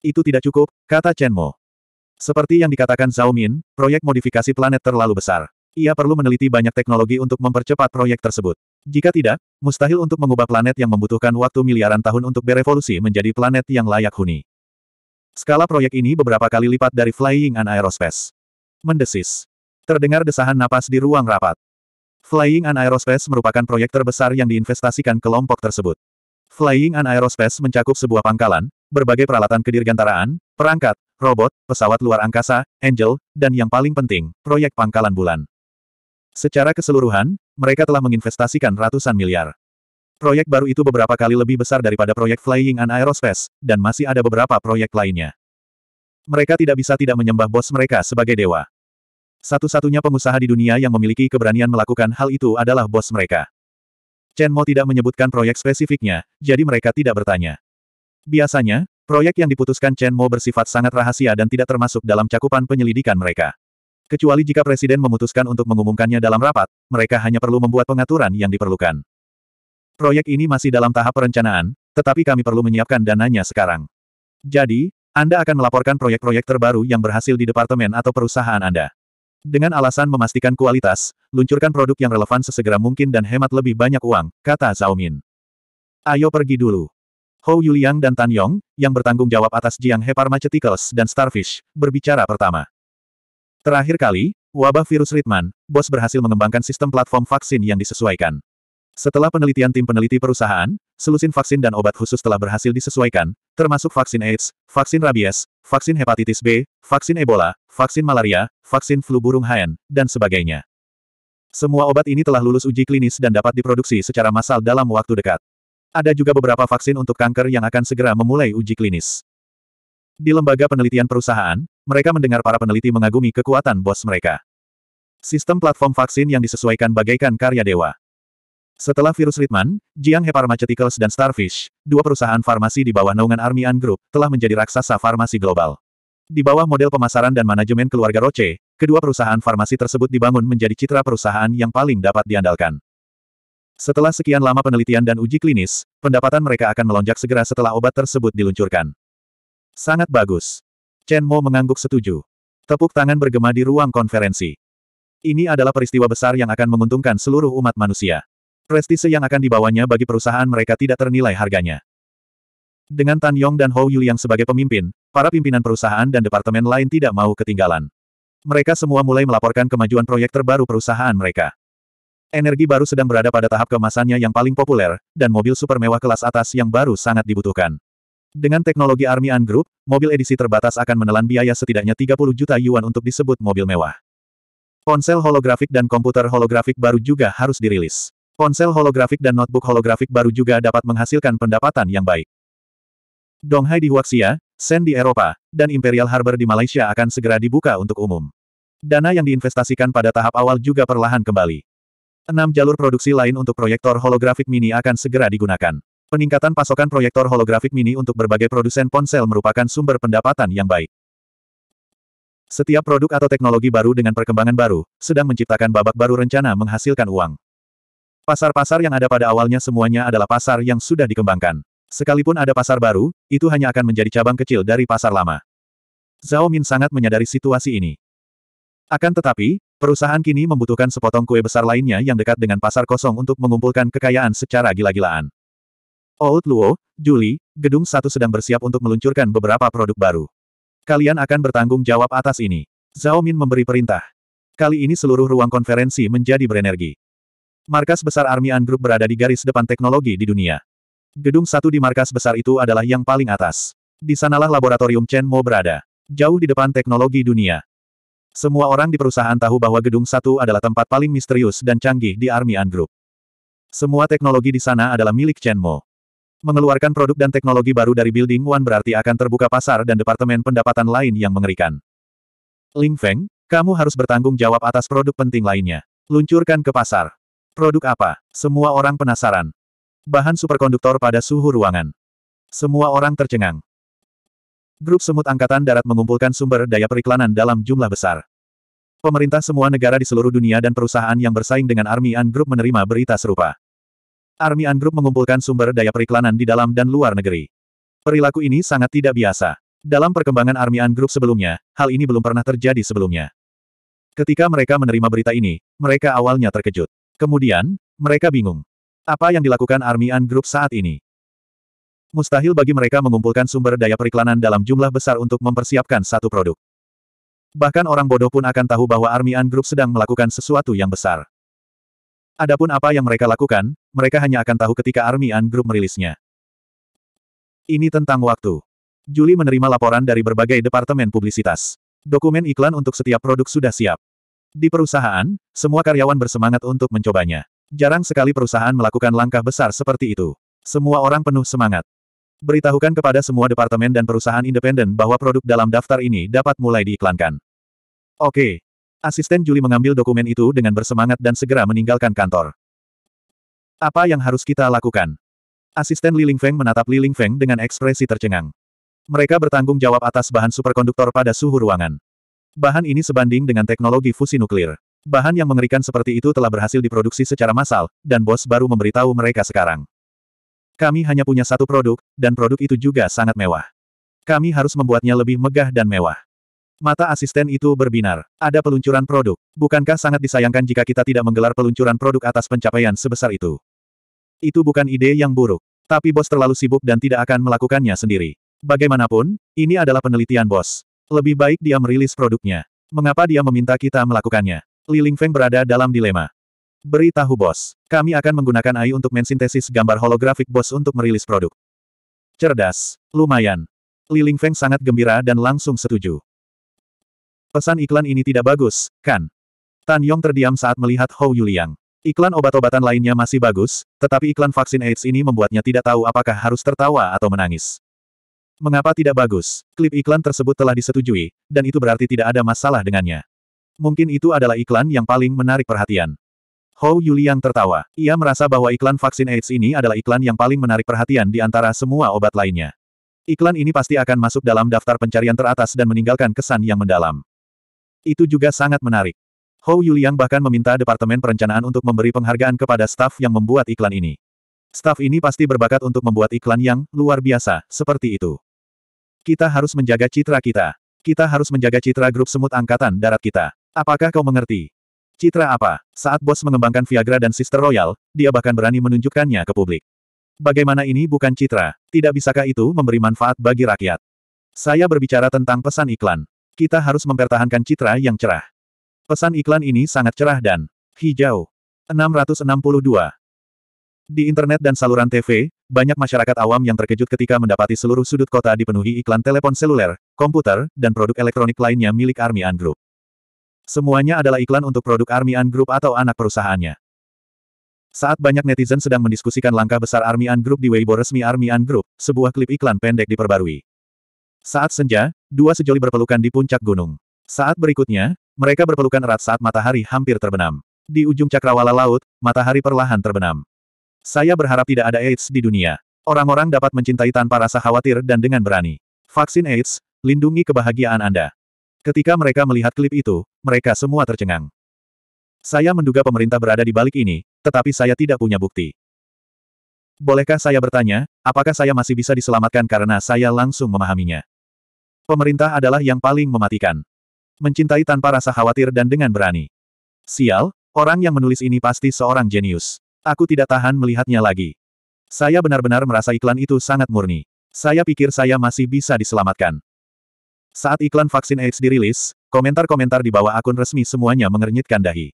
Itu tidak cukup, kata Chen Mo. Seperti yang dikatakan Zhao Min, proyek modifikasi planet terlalu besar. Ia perlu meneliti banyak teknologi untuk mempercepat proyek tersebut. Jika tidak, mustahil untuk mengubah planet yang membutuhkan waktu miliaran tahun untuk berevolusi menjadi planet yang layak huni. Skala proyek ini beberapa kali lipat dari Flying An Aerospace. Mendesis. Terdengar desahan napas di ruang rapat. Flying An Aerospace merupakan proyek terbesar yang diinvestasikan kelompok tersebut. Flying An Aerospace mencakup sebuah pangkalan, berbagai peralatan kedirgantaraan, perangkat, robot, pesawat luar angkasa, angel, dan yang paling penting, proyek pangkalan bulan. Secara keseluruhan, mereka telah menginvestasikan ratusan miliar. Proyek baru itu beberapa kali lebih besar daripada proyek Flying and Aerospace, dan masih ada beberapa proyek lainnya. Mereka tidak bisa tidak menyembah bos mereka sebagai dewa. Satu-satunya pengusaha di dunia yang memiliki keberanian melakukan hal itu adalah bos mereka. Chen Mo tidak menyebutkan proyek spesifiknya, jadi mereka tidak bertanya. Biasanya, proyek yang diputuskan Chen Mo bersifat sangat rahasia dan tidak termasuk dalam cakupan penyelidikan mereka. Kecuali jika Presiden memutuskan untuk mengumumkannya dalam rapat, mereka hanya perlu membuat pengaturan yang diperlukan. Proyek ini masih dalam tahap perencanaan, tetapi kami perlu menyiapkan dananya sekarang. Jadi, Anda akan melaporkan proyek-proyek terbaru yang berhasil di departemen atau perusahaan Anda. Dengan alasan memastikan kualitas, luncurkan produk yang relevan sesegera mungkin dan hemat lebih banyak uang, kata Zhao Min. Ayo pergi dulu. Hou Yuliang dan Tan Yong, yang bertanggung jawab atas Jiang He Pharmaceuticals dan Starfish, berbicara pertama. Terakhir kali, wabah virus Ritman, bos berhasil mengembangkan sistem platform vaksin yang disesuaikan. Setelah penelitian tim peneliti perusahaan, selusin vaksin dan obat khusus telah berhasil disesuaikan, termasuk vaksin AIDS, vaksin rabies, vaksin hepatitis B, vaksin Ebola, vaksin malaria, vaksin flu burung HN, dan sebagainya. Semua obat ini telah lulus uji klinis dan dapat diproduksi secara massal dalam waktu dekat. Ada juga beberapa vaksin untuk kanker yang akan segera memulai uji klinis. Di lembaga penelitian perusahaan, mereka mendengar para peneliti mengagumi kekuatan bos mereka. Sistem platform vaksin yang disesuaikan bagaikan karya dewa. Setelah virus Ritman, Jiang He Pharmaceuticals dan Starfish, dua perusahaan farmasi di bawah naungan Army and Group, telah menjadi raksasa farmasi global. Di bawah model pemasaran dan manajemen keluarga Roche, kedua perusahaan farmasi tersebut dibangun menjadi citra perusahaan yang paling dapat diandalkan. Setelah sekian lama penelitian dan uji klinis, pendapatan mereka akan melonjak segera setelah obat tersebut diluncurkan. Sangat bagus. Chen Mo mengangguk setuju. Tepuk tangan bergema di ruang konferensi. Ini adalah peristiwa besar yang akan menguntungkan seluruh umat manusia. Prestise yang akan dibawanya bagi perusahaan mereka tidak ternilai harganya. Dengan Tan Yong dan Hou Yuliang sebagai pemimpin, para pimpinan perusahaan dan departemen lain tidak mau ketinggalan. Mereka semua mulai melaporkan kemajuan proyek terbaru perusahaan mereka. Energi baru sedang berada pada tahap kemasannya yang paling populer, dan mobil super mewah kelas atas yang baru sangat dibutuhkan. Dengan teknologi Army Un Group, mobil edisi terbatas akan menelan biaya setidaknya 30 juta yuan untuk disebut mobil mewah. Ponsel holografik dan komputer holografik baru juga harus dirilis. Ponsel holografik dan notebook holografik baru juga dapat menghasilkan pendapatan yang baik. Donghai di Huaxia, Sen di Eropa, dan Imperial Harbor di Malaysia akan segera dibuka untuk umum. Dana yang diinvestasikan pada tahap awal juga perlahan kembali. Enam jalur produksi lain untuk proyektor holografik mini akan segera digunakan. Peningkatan pasokan proyektor holografik mini untuk berbagai produsen ponsel merupakan sumber pendapatan yang baik. Setiap produk atau teknologi baru dengan perkembangan baru, sedang menciptakan babak baru rencana menghasilkan uang. Pasar-pasar yang ada pada awalnya semuanya adalah pasar yang sudah dikembangkan. Sekalipun ada pasar baru, itu hanya akan menjadi cabang kecil dari pasar lama. Zhao Min sangat menyadari situasi ini. Akan tetapi, Perusahaan kini membutuhkan sepotong kue besar lainnya yang dekat dengan pasar kosong untuk mengumpulkan kekayaan secara gila-gilaan. Old Luo, Juli, gedung satu sedang bersiap untuk meluncurkan beberapa produk baru. Kalian akan bertanggung jawab atas ini. Zhao Min memberi perintah. Kali ini seluruh ruang konferensi menjadi berenergi. Markas besar Army An Group berada di garis depan teknologi di dunia. Gedung satu di markas besar itu adalah yang paling atas. Di sanalah laboratorium Chen Mo berada. Jauh di depan teknologi dunia. Semua orang di perusahaan tahu bahwa gedung satu adalah tempat paling misterius dan canggih di Army And Group. Semua teknologi di sana adalah milik Chen Mo. Mengeluarkan produk dan teknologi baru dari Building One berarti akan terbuka pasar dan departemen pendapatan lain yang mengerikan. Ling Feng, kamu harus bertanggung jawab atas produk penting lainnya. Luncurkan ke pasar. Produk apa? Semua orang penasaran. Bahan superkonduktor pada suhu ruangan. Semua orang tercengang. Grup Semut Angkatan Darat mengumpulkan sumber daya periklanan dalam jumlah besar. Pemerintah semua negara di seluruh dunia dan perusahaan yang bersaing dengan Army An Group menerima berita serupa. Army An Group mengumpulkan sumber daya periklanan di dalam dan luar negeri. Perilaku ini sangat tidak biasa. Dalam perkembangan Army An Group sebelumnya, hal ini belum pernah terjadi sebelumnya. Ketika mereka menerima berita ini, mereka awalnya terkejut. Kemudian, mereka bingung. Apa yang dilakukan Army An Group saat ini? Mustahil bagi mereka mengumpulkan sumber daya periklanan dalam jumlah besar untuk mempersiapkan satu produk. Bahkan orang bodoh pun akan tahu bahwa Army An Group sedang melakukan sesuatu yang besar. Adapun apa yang mereka lakukan, mereka hanya akan tahu ketika Army An Group merilisnya. Ini tentang waktu. Juli menerima laporan dari berbagai departemen publisitas. Dokumen iklan untuk setiap produk sudah siap. Di perusahaan, semua karyawan bersemangat untuk mencobanya. Jarang sekali perusahaan melakukan langkah besar seperti itu. Semua orang penuh semangat. Beritahukan kepada semua departemen dan perusahaan independen bahwa produk dalam daftar ini dapat mulai diiklankan. Oke. Asisten Juli mengambil dokumen itu dengan bersemangat dan segera meninggalkan kantor. Apa yang harus kita lakukan? Asisten Li Lingfeng menatap Li Lingfeng dengan ekspresi tercengang. Mereka bertanggung jawab atas bahan superkonduktor pada suhu ruangan. Bahan ini sebanding dengan teknologi fusi nuklir. Bahan yang mengerikan seperti itu telah berhasil diproduksi secara massal, dan bos baru memberitahu mereka sekarang. Kami hanya punya satu produk, dan produk itu juga sangat mewah. Kami harus membuatnya lebih megah dan mewah. Mata asisten itu berbinar. Ada peluncuran produk. Bukankah sangat disayangkan jika kita tidak menggelar peluncuran produk atas pencapaian sebesar itu? Itu bukan ide yang buruk. Tapi bos terlalu sibuk dan tidak akan melakukannya sendiri. Bagaimanapun, ini adalah penelitian bos. Lebih baik dia merilis produknya. Mengapa dia meminta kita melakukannya? Li Lingfeng berada dalam dilema. Beritahu bos. Kami akan menggunakan AI untuk mensintesis gambar holografik bos untuk merilis produk. Cerdas. Lumayan. Li Ling Feng sangat gembira dan langsung setuju. Pesan iklan ini tidak bagus, kan? Tan Yong terdiam saat melihat Hou Yuliang. Iklan obat-obatan lainnya masih bagus, tetapi iklan vaksin AIDS ini membuatnya tidak tahu apakah harus tertawa atau menangis. Mengapa tidak bagus? Klip iklan tersebut telah disetujui, dan itu berarti tidak ada masalah dengannya. Mungkin itu adalah iklan yang paling menarik perhatian. Hou Yuliang tertawa. Ia merasa bahwa iklan vaksin AIDS ini adalah iklan yang paling menarik perhatian di antara semua obat lainnya. Iklan ini pasti akan masuk dalam daftar pencarian teratas dan meninggalkan kesan yang mendalam. Itu juga sangat menarik. Hou Yuliang bahkan meminta Departemen Perencanaan untuk memberi penghargaan kepada staf yang membuat iklan ini. Staf ini pasti berbakat untuk membuat iklan yang luar biasa, seperti itu. Kita harus menjaga citra kita. Kita harus menjaga citra grup semut angkatan darat kita. Apakah kau mengerti? Citra apa? Saat bos mengembangkan Viagra dan Sister Royal, dia bahkan berani menunjukkannya ke publik. Bagaimana ini bukan citra? Tidak bisakah itu memberi manfaat bagi rakyat? Saya berbicara tentang pesan iklan. Kita harus mempertahankan citra yang cerah. Pesan iklan ini sangat cerah dan hijau. 662. Di internet dan saluran TV, banyak masyarakat awam yang terkejut ketika mendapati seluruh sudut kota dipenuhi iklan telepon seluler, komputer, dan produk elektronik lainnya milik Army Group. Semuanya adalah iklan untuk produk Armian Group atau anak perusahaannya. Saat banyak netizen sedang mendiskusikan langkah besar Armian Group di Weibo resmi Armian Group, sebuah klip iklan pendek diperbarui. Saat senja, dua sejoli berpelukan di puncak gunung. Saat berikutnya, mereka berpelukan erat saat matahari hampir terbenam. Di ujung cakrawala laut, matahari perlahan terbenam. Saya berharap tidak ada AIDS di dunia. Orang-orang dapat mencintai tanpa rasa khawatir dan dengan berani. Vaksin AIDS, lindungi kebahagiaan Anda. Ketika mereka melihat klip itu, mereka semua tercengang. Saya menduga pemerintah berada di balik ini, tetapi saya tidak punya bukti. Bolehkah saya bertanya, apakah saya masih bisa diselamatkan karena saya langsung memahaminya? Pemerintah adalah yang paling mematikan. Mencintai tanpa rasa khawatir dan dengan berani. Sial, orang yang menulis ini pasti seorang jenius. Aku tidak tahan melihatnya lagi. Saya benar-benar merasa iklan itu sangat murni. Saya pikir saya masih bisa diselamatkan. Saat iklan vaksin AIDS dirilis, komentar-komentar di bawah akun resmi semuanya mengernyitkan dahi.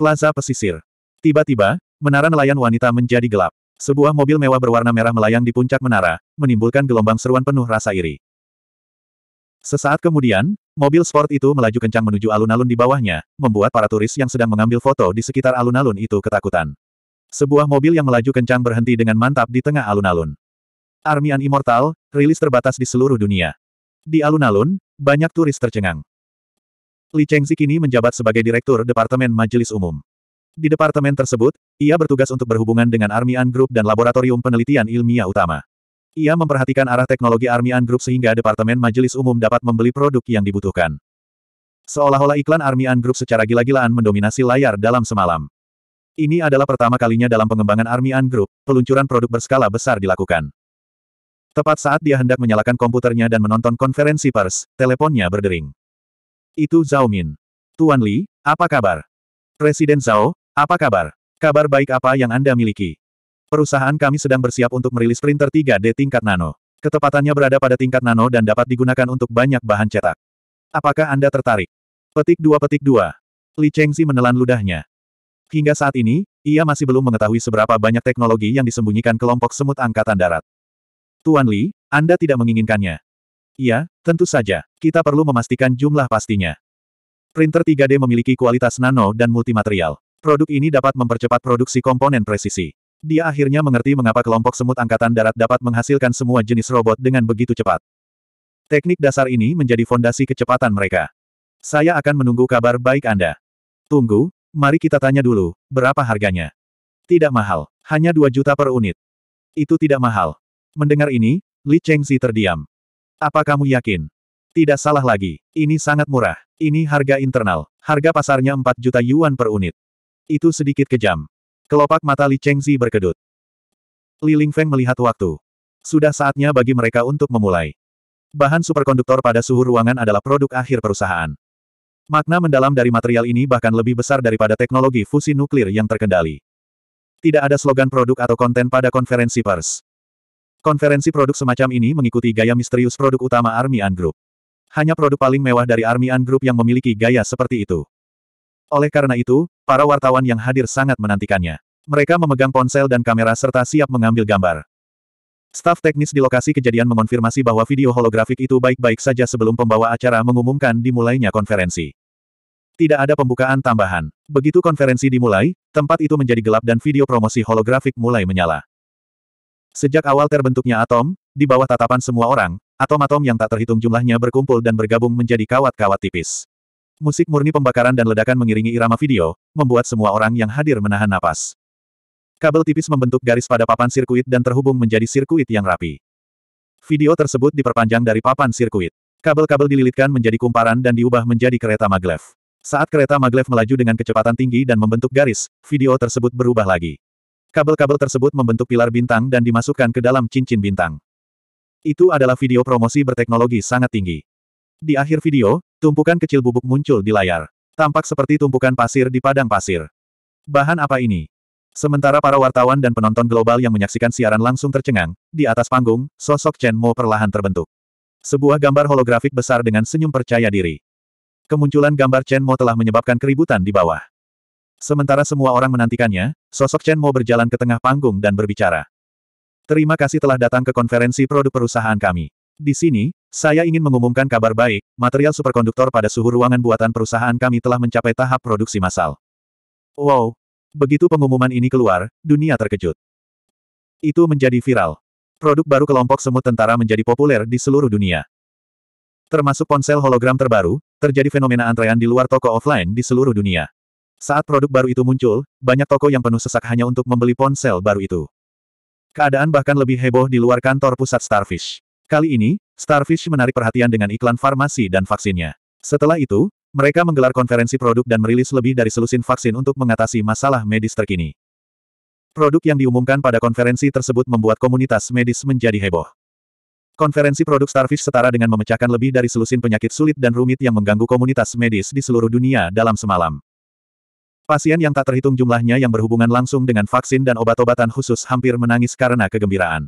Plaza pesisir. Tiba-tiba, menara nelayan wanita menjadi gelap. Sebuah mobil mewah berwarna merah melayang di puncak menara, menimbulkan gelombang seruan penuh rasa iri. Sesaat kemudian, mobil sport itu melaju kencang menuju alun-alun di bawahnya, membuat para turis yang sedang mengambil foto di sekitar alun-alun itu ketakutan. Sebuah mobil yang melaju kencang berhenti dengan mantap di tengah alun-alun. Army Immortal, rilis terbatas di seluruh dunia. Di alun-alun, banyak turis tercengang. Li Chengzi kini menjabat sebagai Direktur Departemen Majelis Umum. Di departemen tersebut, ia bertugas untuk berhubungan dengan Armian Group dan Laboratorium Penelitian Ilmiah Utama. Ia memperhatikan arah teknologi Armian Group sehingga Departemen Majelis Umum dapat membeli produk yang dibutuhkan. Seolah-olah iklan Armian Group secara gila-gilaan mendominasi layar dalam semalam. Ini adalah pertama kalinya dalam pengembangan Armian Group, peluncuran produk berskala besar dilakukan. Tepat saat dia hendak menyalakan komputernya dan menonton konferensi pers, teleponnya berdering. Itu Zhao Min. Tuan Li, apa kabar? Presiden Zhao, apa kabar? Kabar baik apa yang Anda miliki? Perusahaan kami sedang bersiap untuk merilis printer 3D tingkat nano. Ketepatannya berada pada tingkat nano dan dapat digunakan untuk banyak bahan cetak. Apakah Anda tertarik? Petik 2 petik 2. Li Chengzi menelan ludahnya. Hingga saat ini, ia masih belum mengetahui seberapa banyak teknologi yang disembunyikan kelompok semut angkatan darat. Tuan Li, Anda tidak menginginkannya. Iya, tentu saja. Kita perlu memastikan jumlah pastinya. Printer 3D memiliki kualitas nano dan multimaterial. Produk ini dapat mempercepat produksi komponen presisi. Dia akhirnya mengerti mengapa kelompok semut angkatan darat dapat menghasilkan semua jenis robot dengan begitu cepat. Teknik dasar ini menjadi fondasi kecepatan mereka. Saya akan menunggu kabar baik Anda. Tunggu, mari kita tanya dulu, berapa harganya? Tidak mahal, hanya 2 juta per unit. Itu tidak mahal. Mendengar ini, Li Chengzi terdiam. Apa kamu yakin? Tidak salah lagi. Ini sangat murah. Ini harga internal. Harga pasarnya 4 juta yuan per unit. Itu sedikit kejam. Kelopak mata Li Chengzi berkedut. Li Lingfeng melihat waktu. Sudah saatnya bagi mereka untuk memulai. Bahan superkonduktor pada suhu ruangan adalah produk akhir perusahaan. Makna mendalam dari material ini bahkan lebih besar daripada teknologi fusi nuklir yang terkendali. Tidak ada slogan produk atau konten pada konferensi pers. Konferensi produk semacam ini mengikuti gaya misterius produk utama Army and Group. Hanya produk paling mewah dari Army and Group yang memiliki gaya seperti itu. Oleh karena itu, para wartawan yang hadir sangat menantikannya. Mereka memegang ponsel dan kamera serta siap mengambil gambar. Staf teknis di lokasi kejadian mengonfirmasi bahwa video holografik itu baik-baik saja sebelum pembawa acara mengumumkan dimulainya konferensi. Tidak ada pembukaan tambahan. Begitu konferensi dimulai, tempat itu menjadi gelap dan video promosi holografik mulai menyala. Sejak awal terbentuknya atom, di bawah tatapan semua orang, atom-atom yang tak terhitung jumlahnya berkumpul dan bergabung menjadi kawat-kawat tipis. Musik murni pembakaran dan ledakan mengiringi irama video, membuat semua orang yang hadir menahan napas. Kabel tipis membentuk garis pada papan sirkuit dan terhubung menjadi sirkuit yang rapi. Video tersebut diperpanjang dari papan sirkuit. Kabel-kabel dililitkan menjadi kumparan dan diubah menjadi kereta maglev. Saat kereta maglev melaju dengan kecepatan tinggi dan membentuk garis, video tersebut berubah lagi. Kabel-kabel tersebut membentuk pilar bintang dan dimasukkan ke dalam cincin bintang. Itu adalah video promosi berteknologi sangat tinggi. Di akhir video, tumpukan kecil bubuk muncul di layar. Tampak seperti tumpukan pasir di padang pasir. Bahan apa ini? Sementara para wartawan dan penonton global yang menyaksikan siaran langsung tercengang, di atas panggung, sosok Chen Mo perlahan terbentuk. Sebuah gambar holografik besar dengan senyum percaya diri. Kemunculan gambar Chen Mo telah menyebabkan keributan di bawah. Sementara semua orang menantikannya, sosok Chen Mo berjalan ke tengah panggung dan berbicara. Terima kasih telah datang ke konferensi produk perusahaan kami. Di sini, saya ingin mengumumkan kabar baik, material superkonduktor pada suhu ruangan buatan perusahaan kami telah mencapai tahap produksi massal. Wow! Begitu pengumuman ini keluar, dunia terkejut. Itu menjadi viral. Produk baru kelompok semut tentara menjadi populer di seluruh dunia. Termasuk ponsel hologram terbaru, terjadi fenomena antrean di luar toko offline di seluruh dunia. Saat produk baru itu muncul, banyak toko yang penuh sesak hanya untuk membeli ponsel baru itu. Keadaan bahkan lebih heboh di luar kantor pusat Starfish. Kali ini, Starfish menarik perhatian dengan iklan farmasi dan vaksinnya. Setelah itu, mereka menggelar konferensi produk dan merilis lebih dari selusin vaksin untuk mengatasi masalah medis terkini. Produk yang diumumkan pada konferensi tersebut membuat komunitas medis menjadi heboh. Konferensi produk Starfish setara dengan memecahkan lebih dari selusin penyakit sulit dan rumit yang mengganggu komunitas medis di seluruh dunia dalam semalam. Pasien yang tak terhitung jumlahnya yang berhubungan langsung dengan vaksin dan obat-obatan khusus hampir menangis karena kegembiraan.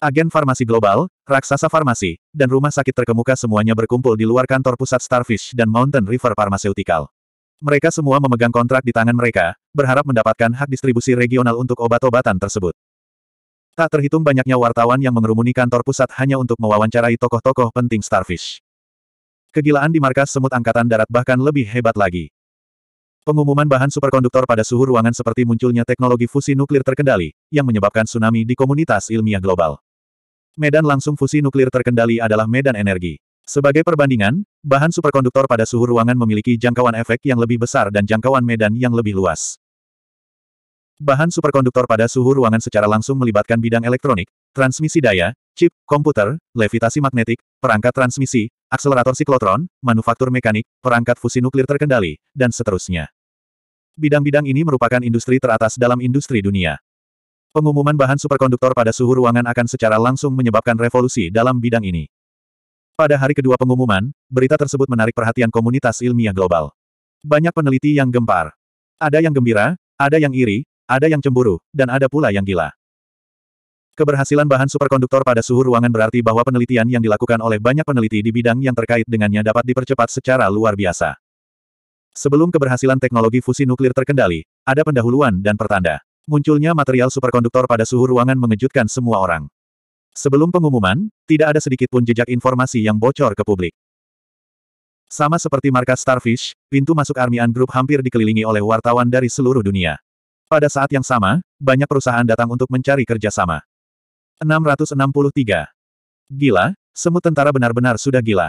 Agen farmasi global, raksasa farmasi, dan rumah sakit terkemuka semuanya berkumpul di luar kantor pusat Starfish dan Mountain River Pharmaceutical. Mereka semua memegang kontrak di tangan mereka, berharap mendapatkan hak distribusi regional untuk obat-obatan tersebut. Tak terhitung banyaknya wartawan yang mengerumuni kantor pusat hanya untuk mewawancarai tokoh-tokoh penting Starfish. Kegilaan di markas semut angkatan darat bahkan lebih hebat lagi. Pengumuman bahan superkonduktor pada suhu ruangan seperti munculnya teknologi fusi nuklir terkendali, yang menyebabkan tsunami di komunitas ilmiah global. Medan langsung fusi nuklir terkendali adalah medan energi. Sebagai perbandingan, bahan superkonduktor pada suhu ruangan memiliki jangkauan efek yang lebih besar dan jangkauan medan yang lebih luas. Bahan superkonduktor pada suhu ruangan secara langsung melibatkan bidang elektronik, transmisi daya, chip, komputer, levitasi magnetik, perangkat transmisi, akselerator siklotron, manufaktur mekanik, perangkat fusi nuklir terkendali, dan seterusnya. Bidang-bidang ini merupakan industri teratas dalam industri dunia. Pengumuman bahan superkonduktor pada suhu ruangan akan secara langsung menyebabkan revolusi dalam bidang ini. Pada hari kedua pengumuman, berita tersebut menarik perhatian komunitas ilmiah global. Banyak peneliti yang gempar. Ada yang gembira, ada yang iri, ada yang cemburu, dan ada pula yang gila. Keberhasilan bahan superkonduktor pada suhu ruangan berarti bahwa penelitian yang dilakukan oleh banyak peneliti di bidang yang terkait dengannya dapat dipercepat secara luar biasa. Sebelum keberhasilan teknologi fusi nuklir terkendali, ada pendahuluan dan pertanda. Munculnya material superkonduktor pada suhu ruangan mengejutkan semua orang. Sebelum pengumuman, tidak ada sedikit pun jejak informasi yang bocor ke publik. Sama seperti markas Starfish, pintu masuk Armian Group hampir dikelilingi oleh wartawan dari seluruh dunia. Pada saat yang sama, banyak perusahaan datang untuk mencari kerjasama. 663. Gila, semut tentara benar-benar sudah gila.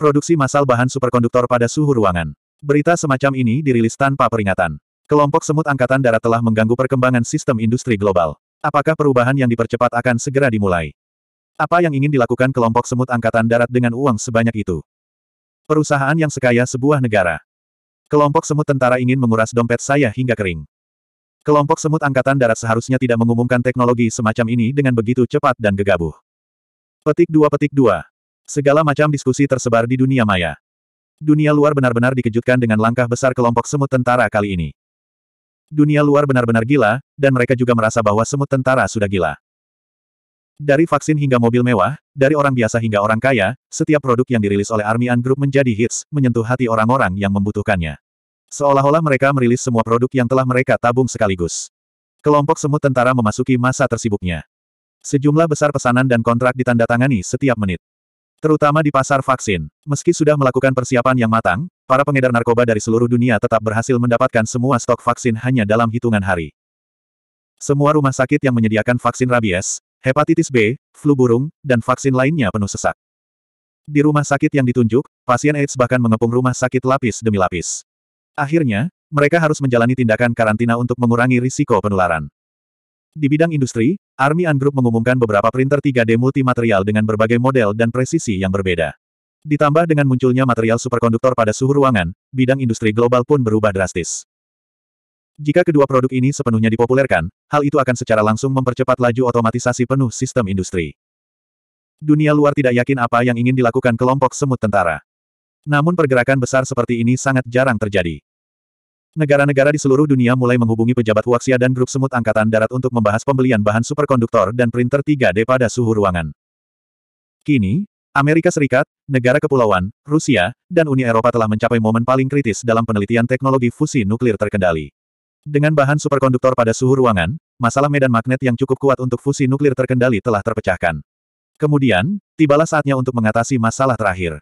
Produksi massal bahan superkonduktor pada suhu ruangan. Berita semacam ini dirilis tanpa peringatan. Kelompok semut angkatan darat telah mengganggu perkembangan sistem industri global. Apakah perubahan yang dipercepat akan segera dimulai? Apa yang ingin dilakukan kelompok semut angkatan darat dengan uang sebanyak itu? Perusahaan yang sekaya sebuah negara. Kelompok semut tentara ingin menguras dompet saya hingga kering. Kelompok semut angkatan darat seharusnya tidak mengumumkan teknologi semacam ini dengan begitu cepat dan gegabah. Petik 2 Petik 2. Segala macam diskusi tersebar di dunia maya. Dunia luar benar-benar dikejutkan dengan langkah besar kelompok semut tentara kali ini. Dunia luar benar-benar gila, dan mereka juga merasa bahwa semut tentara sudah gila. Dari vaksin hingga mobil mewah, dari orang biasa hingga orang kaya, setiap produk yang dirilis oleh Army and Group menjadi hits, menyentuh hati orang-orang yang membutuhkannya. Seolah-olah mereka merilis semua produk yang telah mereka tabung sekaligus. Kelompok semut tentara memasuki masa tersibuknya. Sejumlah besar pesanan dan kontrak ditandatangani setiap menit. Terutama di pasar vaksin. Meski sudah melakukan persiapan yang matang, para pengedar narkoba dari seluruh dunia tetap berhasil mendapatkan semua stok vaksin hanya dalam hitungan hari. Semua rumah sakit yang menyediakan vaksin rabies, hepatitis B, flu burung, dan vaksin lainnya penuh sesak. Di rumah sakit yang ditunjuk, pasien AIDS bahkan mengepung rumah sakit lapis demi lapis. Akhirnya, mereka harus menjalani tindakan karantina untuk mengurangi risiko penularan. Di bidang industri, Army and Group mengumumkan beberapa printer 3D multimaterial dengan berbagai model dan presisi yang berbeda. Ditambah dengan munculnya material superkonduktor pada suhu ruangan, bidang industri global pun berubah drastis. Jika kedua produk ini sepenuhnya dipopulerkan, hal itu akan secara langsung mempercepat laju otomatisasi penuh sistem industri. Dunia luar tidak yakin apa yang ingin dilakukan kelompok semut tentara. Namun pergerakan besar seperti ini sangat jarang terjadi. Negara-negara di seluruh dunia mulai menghubungi pejabat Huaxia dan grup semut angkatan darat untuk membahas pembelian bahan superkonduktor dan printer 3D pada suhu ruangan. Kini, Amerika Serikat, negara kepulauan, Rusia, dan Uni Eropa telah mencapai momen paling kritis dalam penelitian teknologi fusi nuklir terkendali. Dengan bahan superkonduktor pada suhu ruangan, masalah medan magnet yang cukup kuat untuk fusi nuklir terkendali telah terpecahkan. Kemudian, tibalah saatnya untuk mengatasi masalah terakhir.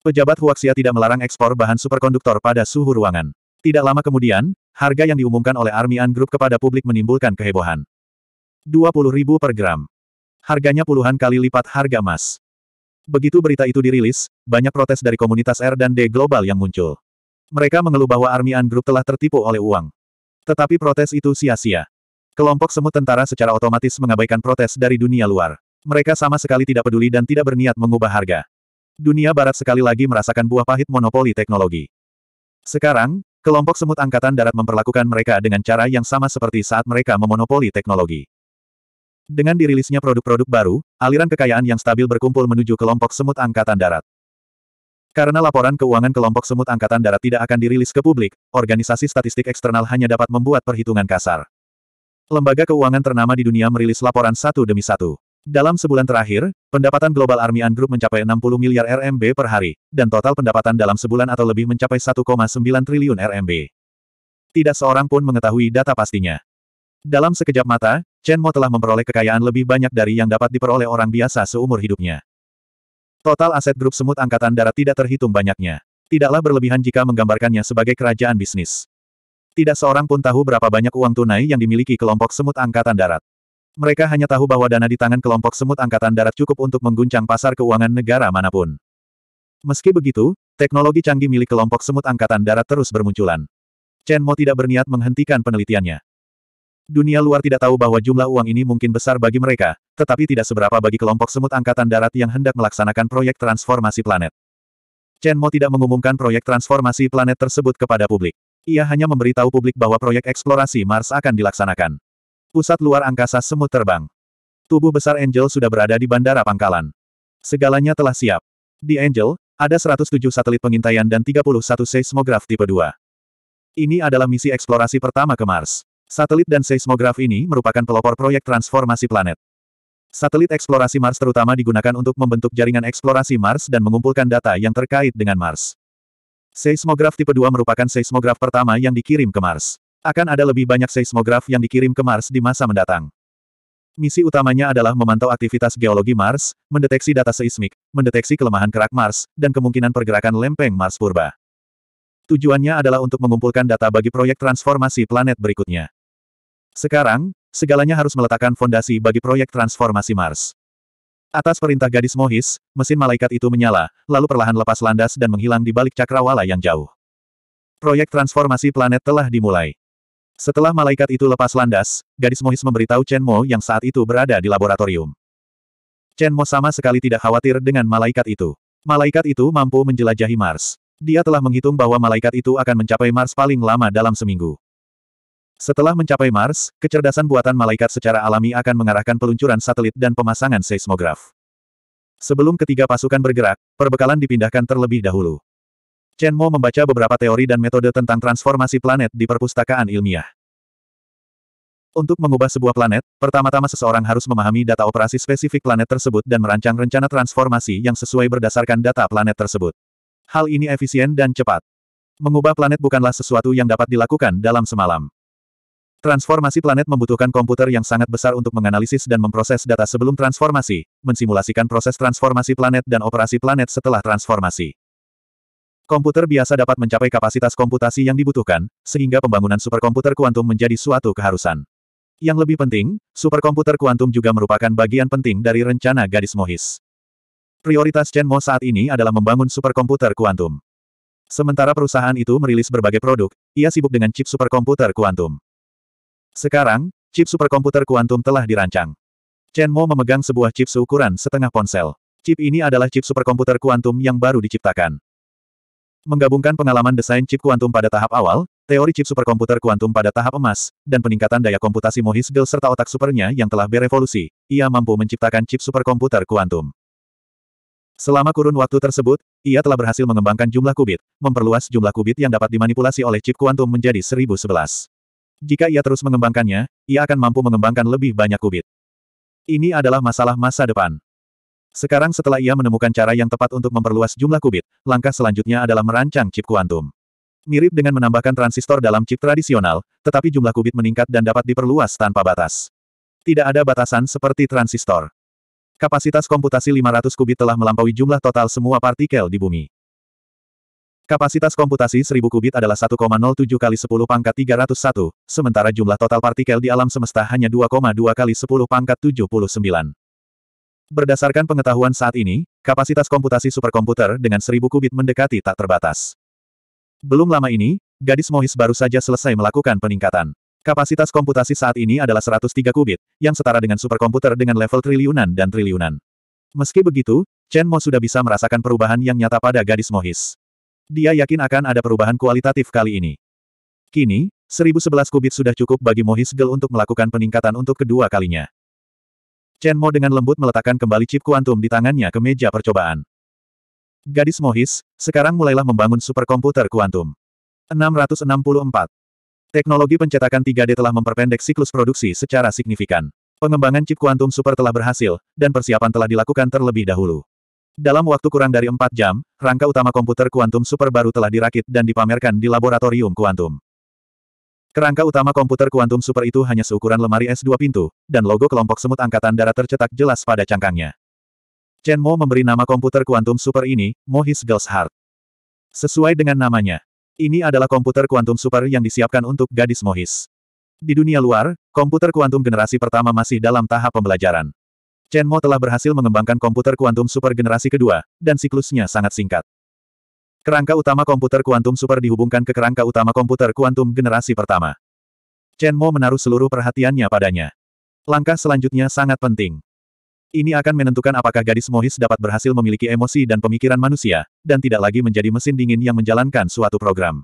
Pejabat Huaxia tidak melarang ekspor bahan superkonduktor pada suhu ruangan. Tidak lama kemudian, harga yang diumumkan oleh Armian Group kepada publik menimbulkan kehebohan. 20.000 per gram. Harganya puluhan kali lipat harga emas. Begitu berita itu dirilis, banyak protes dari komunitas R dan D global yang muncul. Mereka mengeluh bahwa Armian Group telah tertipu oleh uang. Tetapi protes itu sia-sia. Kelompok semut tentara secara otomatis mengabaikan protes dari dunia luar. Mereka sama sekali tidak peduli dan tidak berniat mengubah harga. Dunia barat sekali lagi merasakan buah pahit monopoli teknologi. Sekarang, Kelompok semut angkatan darat memperlakukan mereka dengan cara yang sama seperti saat mereka memonopoli teknologi. Dengan dirilisnya produk-produk baru, aliran kekayaan yang stabil berkumpul menuju kelompok semut angkatan darat. Karena laporan keuangan kelompok semut angkatan darat tidak akan dirilis ke publik, organisasi statistik eksternal hanya dapat membuat perhitungan kasar. Lembaga keuangan ternama di dunia merilis laporan satu demi satu. Dalam sebulan terakhir, pendapatan global and Group mencapai 60 miliar RMB per hari, dan total pendapatan dalam sebulan atau lebih mencapai 1,9 triliun RMB. Tidak seorang pun mengetahui data pastinya. Dalam sekejap mata, Chen Mo telah memperoleh kekayaan lebih banyak dari yang dapat diperoleh orang biasa seumur hidupnya. Total aset grup semut angkatan darat tidak terhitung banyaknya. Tidaklah berlebihan jika menggambarkannya sebagai kerajaan bisnis. Tidak seorang pun tahu berapa banyak uang tunai yang dimiliki kelompok semut angkatan darat. Mereka hanya tahu bahwa dana di tangan kelompok semut angkatan darat cukup untuk mengguncang pasar keuangan negara manapun. Meski begitu, teknologi canggih milik kelompok semut angkatan darat terus bermunculan. Chen Mo tidak berniat menghentikan penelitiannya. Dunia luar tidak tahu bahwa jumlah uang ini mungkin besar bagi mereka, tetapi tidak seberapa bagi kelompok semut angkatan darat yang hendak melaksanakan proyek transformasi planet. Chen Mo tidak mengumumkan proyek transformasi planet tersebut kepada publik. Ia hanya memberitahu publik bahwa proyek eksplorasi Mars akan dilaksanakan. Pusat luar angkasa semut terbang. Tubuh besar Angel sudah berada di bandara pangkalan. Segalanya telah siap. Di Angel, ada 107 satelit pengintaian dan 31 seismograf tipe 2. Ini adalah misi eksplorasi pertama ke Mars. Satelit dan seismograf ini merupakan pelopor proyek transformasi planet. Satelit eksplorasi Mars terutama digunakan untuk membentuk jaringan eksplorasi Mars dan mengumpulkan data yang terkait dengan Mars. Seismograf tipe 2 merupakan seismograf pertama yang dikirim ke Mars. Akan ada lebih banyak seismograf yang dikirim ke Mars di masa mendatang. Misi utamanya adalah memantau aktivitas geologi Mars, mendeteksi data seismik, mendeteksi kelemahan kerak Mars, dan kemungkinan pergerakan lempeng Mars purba. Tujuannya adalah untuk mengumpulkan data bagi proyek transformasi planet berikutnya. Sekarang, segalanya harus meletakkan fondasi bagi proyek transformasi Mars. Atas perintah gadis Mohis, mesin malaikat itu menyala, lalu perlahan lepas landas dan menghilang di balik cakrawala yang jauh. Proyek transformasi planet telah dimulai. Setelah malaikat itu lepas landas, gadis Mois memberitahu Chen Mo yang saat itu berada di laboratorium. Chen Mo sama sekali tidak khawatir dengan malaikat itu. Malaikat itu mampu menjelajahi Mars. Dia telah menghitung bahwa malaikat itu akan mencapai Mars paling lama dalam seminggu. Setelah mencapai Mars, kecerdasan buatan malaikat secara alami akan mengarahkan peluncuran satelit dan pemasangan seismograf. Sebelum ketiga pasukan bergerak, perbekalan dipindahkan terlebih dahulu. Chen Mo membaca beberapa teori dan metode tentang transformasi planet di perpustakaan ilmiah. Untuk mengubah sebuah planet, pertama-tama seseorang harus memahami data operasi spesifik planet tersebut dan merancang rencana transformasi yang sesuai berdasarkan data planet tersebut. Hal ini efisien dan cepat. Mengubah planet bukanlah sesuatu yang dapat dilakukan dalam semalam. Transformasi planet membutuhkan komputer yang sangat besar untuk menganalisis dan memproses data sebelum transformasi, mensimulasikan proses transformasi planet dan operasi planet setelah transformasi. Komputer biasa dapat mencapai kapasitas komputasi yang dibutuhkan, sehingga pembangunan superkomputer kuantum menjadi suatu keharusan. Yang lebih penting, superkomputer kuantum juga merupakan bagian penting dari rencana gadis Mohis. Prioritas Chen Mo saat ini adalah membangun superkomputer kuantum. Sementara perusahaan itu merilis berbagai produk, ia sibuk dengan chip superkomputer kuantum. Sekarang, chip superkomputer kuantum telah dirancang. Chen Mo memegang sebuah chip seukuran setengah ponsel. Chip ini adalah chip superkomputer kuantum yang baru diciptakan. Menggabungkan pengalaman desain chip kuantum pada tahap awal, teori chip superkomputer kuantum pada tahap emas, dan peningkatan daya komputasi Mohis Gel serta otak supernya yang telah berevolusi, ia mampu menciptakan chip superkomputer kuantum. Selama kurun waktu tersebut, ia telah berhasil mengembangkan jumlah kubit, memperluas jumlah kubit yang dapat dimanipulasi oleh chip kuantum menjadi 1011. Jika ia terus mengembangkannya, ia akan mampu mengembangkan lebih banyak kubit. Ini adalah masalah masa depan. Sekarang setelah ia menemukan cara yang tepat untuk memperluas jumlah kubit, langkah selanjutnya adalah merancang chip kuantum. Mirip dengan menambahkan transistor dalam chip tradisional, tetapi jumlah kubit meningkat dan dapat diperluas tanpa batas. Tidak ada batasan seperti transistor. Kapasitas komputasi 500 kubit telah melampaui jumlah total semua partikel di bumi. Kapasitas komputasi 1000 kubit adalah 1,07 kali 10 pangkat 301, sementara jumlah total partikel di alam semesta hanya 2,2 kali 10 pangkat 79. Berdasarkan pengetahuan saat ini, kapasitas komputasi superkomputer dengan seribu kubit mendekati tak terbatas. Belum lama ini, gadis Mohis baru saja selesai melakukan peningkatan. Kapasitas komputasi saat ini adalah 103 kubit, yang setara dengan superkomputer dengan level triliunan dan triliunan. Meski begitu, Chen Mo sudah bisa merasakan perubahan yang nyata pada gadis Mohis. Dia yakin akan ada perubahan kualitatif kali ini. Kini, 1011 kubit sudah cukup bagi Mohis Gel untuk melakukan peningkatan untuk kedua kalinya. Chen Mo dengan lembut meletakkan kembali chip kuantum di tangannya ke meja percobaan. Gadis Mohis, sekarang mulailah membangun superkomputer kuantum. 664. Teknologi pencetakan 3D telah memperpendek siklus produksi secara signifikan. Pengembangan chip kuantum super telah berhasil, dan persiapan telah dilakukan terlebih dahulu. Dalam waktu kurang dari 4 jam, rangka utama komputer kuantum super baru telah dirakit dan dipamerkan di laboratorium kuantum. Kerangka utama komputer kuantum super itu hanya seukuran lemari es dua pintu, dan logo kelompok semut angkatan darat tercetak jelas pada cangkangnya. Chen Mo memberi nama komputer kuantum super ini, Mohis Girl's Heart. Sesuai dengan namanya, ini adalah komputer kuantum super yang disiapkan untuk gadis Mohis. Di dunia luar, komputer kuantum generasi pertama masih dalam tahap pembelajaran. Chen Mo telah berhasil mengembangkan komputer kuantum super generasi kedua, dan siklusnya sangat singkat. Kerangka utama komputer kuantum super dihubungkan ke kerangka utama komputer kuantum generasi pertama. Chen Mo menaruh seluruh perhatiannya padanya. Langkah selanjutnya sangat penting. Ini akan menentukan apakah gadis Mohis dapat berhasil memiliki emosi dan pemikiran manusia, dan tidak lagi menjadi mesin dingin yang menjalankan suatu program.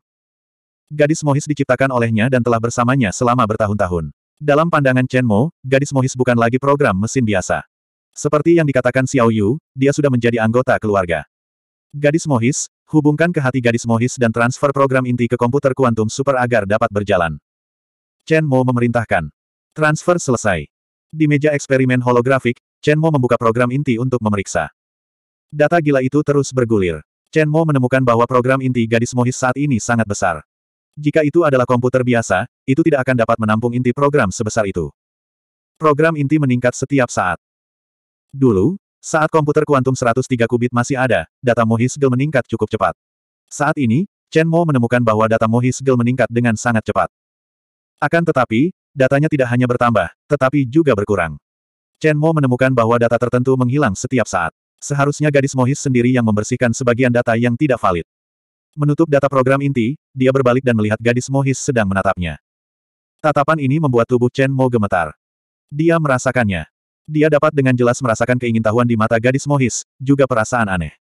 Gadis Mohis diciptakan olehnya dan telah bersamanya selama bertahun-tahun. Dalam pandangan Chen Mo, gadis Mohis bukan lagi program mesin biasa. Seperti yang dikatakan Xiao Yu, dia sudah menjadi anggota keluarga. Gadis Mohis, hubungkan ke hati gadis Mohis dan transfer program inti ke komputer kuantum super agar dapat berjalan. Chen Mo memerintahkan. Transfer selesai. Di meja eksperimen holografik, Chen Mo membuka program inti untuk memeriksa. Data gila itu terus bergulir. Chen Mo menemukan bahwa program inti gadis Mohis saat ini sangat besar. Jika itu adalah komputer biasa, itu tidak akan dapat menampung inti program sebesar itu. Program inti meningkat setiap saat. Dulu, saat komputer kuantum 103 kubit masih ada, data Mohi Segel meningkat cukup cepat. Saat ini, Chen Mo menemukan bahwa data Mohi Segel meningkat dengan sangat cepat. Akan tetapi, datanya tidak hanya bertambah, tetapi juga berkurang. Chen Mo menemukan bahwa data tertentu menghilang setiap saat. Seharusnya gadis Mohis sendiri yang membersihkan sebagian data yang tidak valid. Menutup data program inti, dia berbalik dan melihat gadis Mohis sedang menatapnya. Tatapan ini membuat tubuh Chen Mo gemetar. Dia merasakannya. Dia dapat dengan jelas merasakan keingintahuan di mata gadis Mohis, juga perasaan aneh.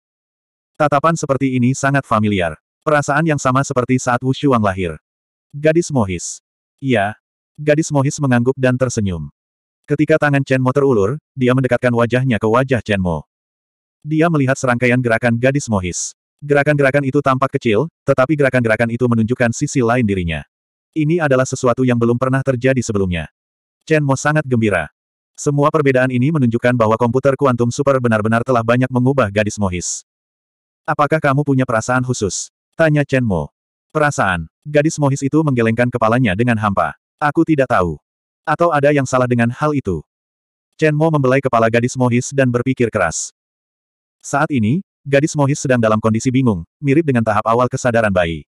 Tatapan seperti ini sangat familiar. Perasaan yang sama seperti saat Wu Shuang lahir. Gadis Mohis. Iya. Gadis Mohis mengangguk dan tersenyum. Ketika tangan Chen Mo terulur, dia mendekatkan wajahnya ke wajah Chen Mo. Dia melihat serangkaian gerakan gadis Mohis. Gerakan-gerakan itu tampak kecil, tetapi gerakan-gerakan itu menunjukkan sisi lain dirinya. Ini adalah sesuatu yang belum pernah terjadi sebelumnya. Chen Mo sangat gembira. Semua perbedaan ini menunjukkan bahwa komputer kuantum super benar-benar telah banyak mengubah gadis Mohis. Apakah kamu punya perasaan khusus? Tanya Chen Mo. Perasaan. Gadis Mohis itu menggelengkan kepalanya dengan hampa. Aku tidak tahu. Atau ada yang salah dengan hal itu. Chen Mo membelai kepala gadis Mohis dan berpikir keras. Saat ini, gadis Mohis sedang dalam kondisi bingung, mirip dengan tahap awal kesadaran bayi.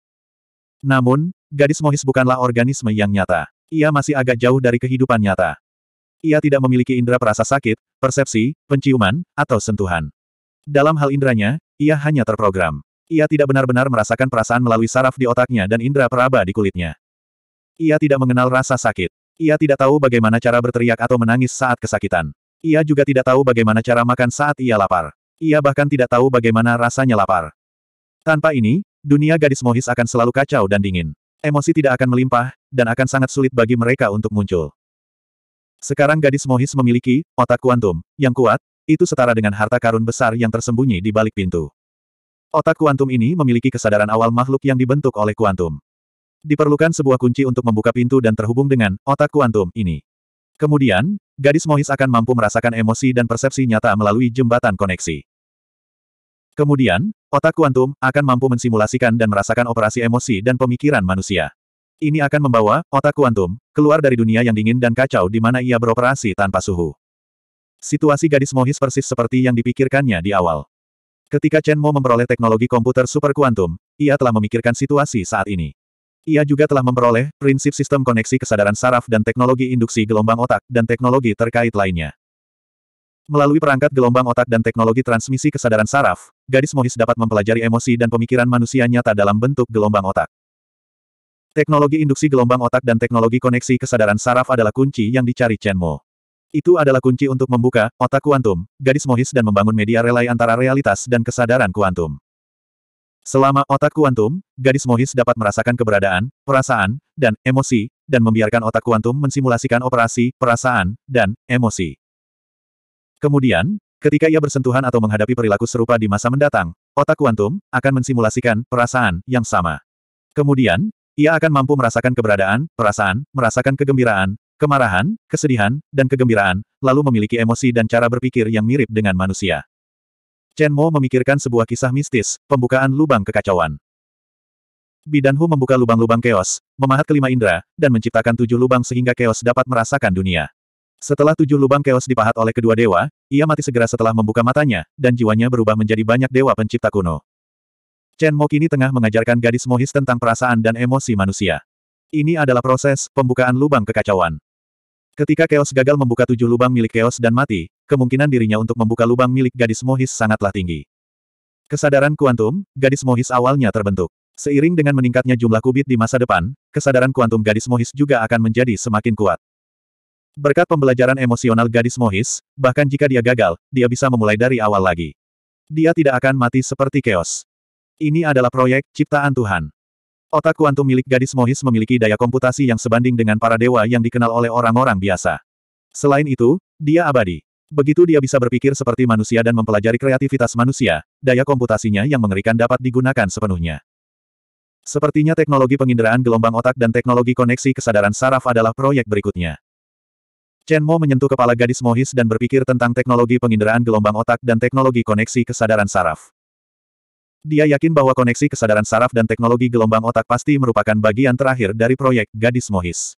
Namun, gadis Mohis bukanlah organisme yang nyata. Ia masih agak jauh dari kehidupan nyata. Ia tidak memiliki indera perasa sakit, persepsi, penciuman, atau sentuhan. Dalam hal inderanya, ia hanya terprogram. Ia tidak benar-benar merasakan perasaan melalui saraf di otaknya dan indera peraba di kulitnya. Ia tidak mengenal rasa sakit. Ia tidak tahu bagaimana cara berteriak atau menangis saat kesakitan. Ia juga tidak tahu bagaimana cara makan saat ia lapar. Ia bahkan tidak tahu bagaimana rasanya lapar. Tanpa ini, dunia gadis Mohis akan selalu kacau dan dingin. Emosi tidak akan melimpah, dan akan sangat sulit bagi mereka untuk muncul. Sekarang gadis Mohis memiliki otak kuantum yang kuat, itu setara dengan harta karun besar yang tersembunyi di balik pintu. Otak kuantum ini memiliki kesadaran awal makhluk yang dibentuk oleh kuantum. Diperlukan sebuah kunci untuk membuka pintu dan terhubung dengan otak kuantum ini. Kemudian, gadis Mohis akan mampu merasakan emosi dan persepsi nyata melalui jembatan koneksi. Kemudian, otak kuantum akan mampu mensimulasikan dan merasakan operasi emosi dan pemikiran manusia. Ini akan membawa otak kuantum keluar dari dunia yang dingin dan kacau di mana ia beroperasi tanpa suhu. Situasi gadis Mohis persis seperti yang dipikirkannya di awal. Ketika Chen Mo memperoleh teknologi komputer super kuantum, ia telah memikirkan situasi saat ini. Ia juga telah memperoleh prinsip sistem koneksi kesadaran saraf dan teknologi induksi gelombang otak dan teknologi terkait lainnya. Melalui perangkat gelombang otak dan teknologi transmisi kesadaran saraf, gadis Mohis dapat mempelajari emosi dan pemikiran manusia nyata dalam bentuk gelombang otak. Teknologi induksi gelombang otak dan teknologi koneksi kesadaran saraf adalah kunci yang dicari Chen Mo. Itu adalah kunci untuk membuka otak kuantum, gadis Mohis dan membangun media relay antara realitas dan kesadaran kuantum. Selama otak kuantum, gadis Mohis dapat merasakan keberadaan, perasaan, dan emosi, dan membiarkan otak kuantum mensimulasikan operasi, perasaan, dan emosi. Kemudian, ketika ia bersentuhan atau menghadapi perilaku serupa di masa mendatang, otak kuantum akan mensimulasikan perasaan yang sama. Kemudian, ia akan mampu merasakan keberadaan, perasaan, merasakan kegembiraan, kemarahan, kesedihan, dan kegembiraan, lalu memiliki emosi dan cara berpikir yang mirip dengan manusia. Chen Mo memikirkan sebuah kisah mistis, pembukaan lubang kekacauan. Bidan Hu membuka lubang-lubang keos, memahat kelima indera, dan menciptakan tujuh lubang sehingga keos dapat merasakan dunia. Setelah tujuh lubang keos dipahat oleh kedua dewa, ia mati segera setelah membuka matanya, dan jiwanya berubah menjadi banyak dewa pencipta kuno. Chen Mo kini tengah mengajarkan gadis Mohis tentang perasaan dan emosi manusia. Ini adalah proses pembukaan lubang kekacauan. Ketika Chaos gagal membuka tujuh lubang milik Chaos dan mati, kemungkinan dirinya untuk membuka lubang milik gadis Mohis sangatlah tinggi. Kesadaran kuantum, gadis Mohis awalnya terbentuk. Seiring dengan meningkatnya jumlah kubit di masa depan, kesadaran kuantum gadis Mohis juga akan menjadi semakin kuat. Berkat pembelajaran emosional gadis Mohis, bahkan jika dia gagal, dia bisa memulai dari awal lagi. Dia tidak akan mati seperti Chaos. Ini adalah proyek ciptaan Tuhan. Otak kuantum milik gadis Mohis memiliki daya komputasi yang sebanding dengan para dewa yang dikenal oleh orang-orang biasa. Selain itu, dia abadi. Begitu dia bisa berpikir seperti manusia dan mempelajari kreativitas manusia, daya komputasinya yang mengerikan dapat digunakan sepenuhnya. Sepertinya teknologi penginderaan gelombang otak dan teknologi koneksi kesadaran saraf adalah proyek berikutnya. Chen Mo menyentuh kepala gadis Mohis dan berpikir tentang teknologi penginderaan gelombang otak dan teknologi koneksi kesadaran saraf. Dia yakin bahwa koneksi kesadaran saraf dan teknologi gelombang otak pasti merupakan bagian terakhir dari proyek Gadis Mohis.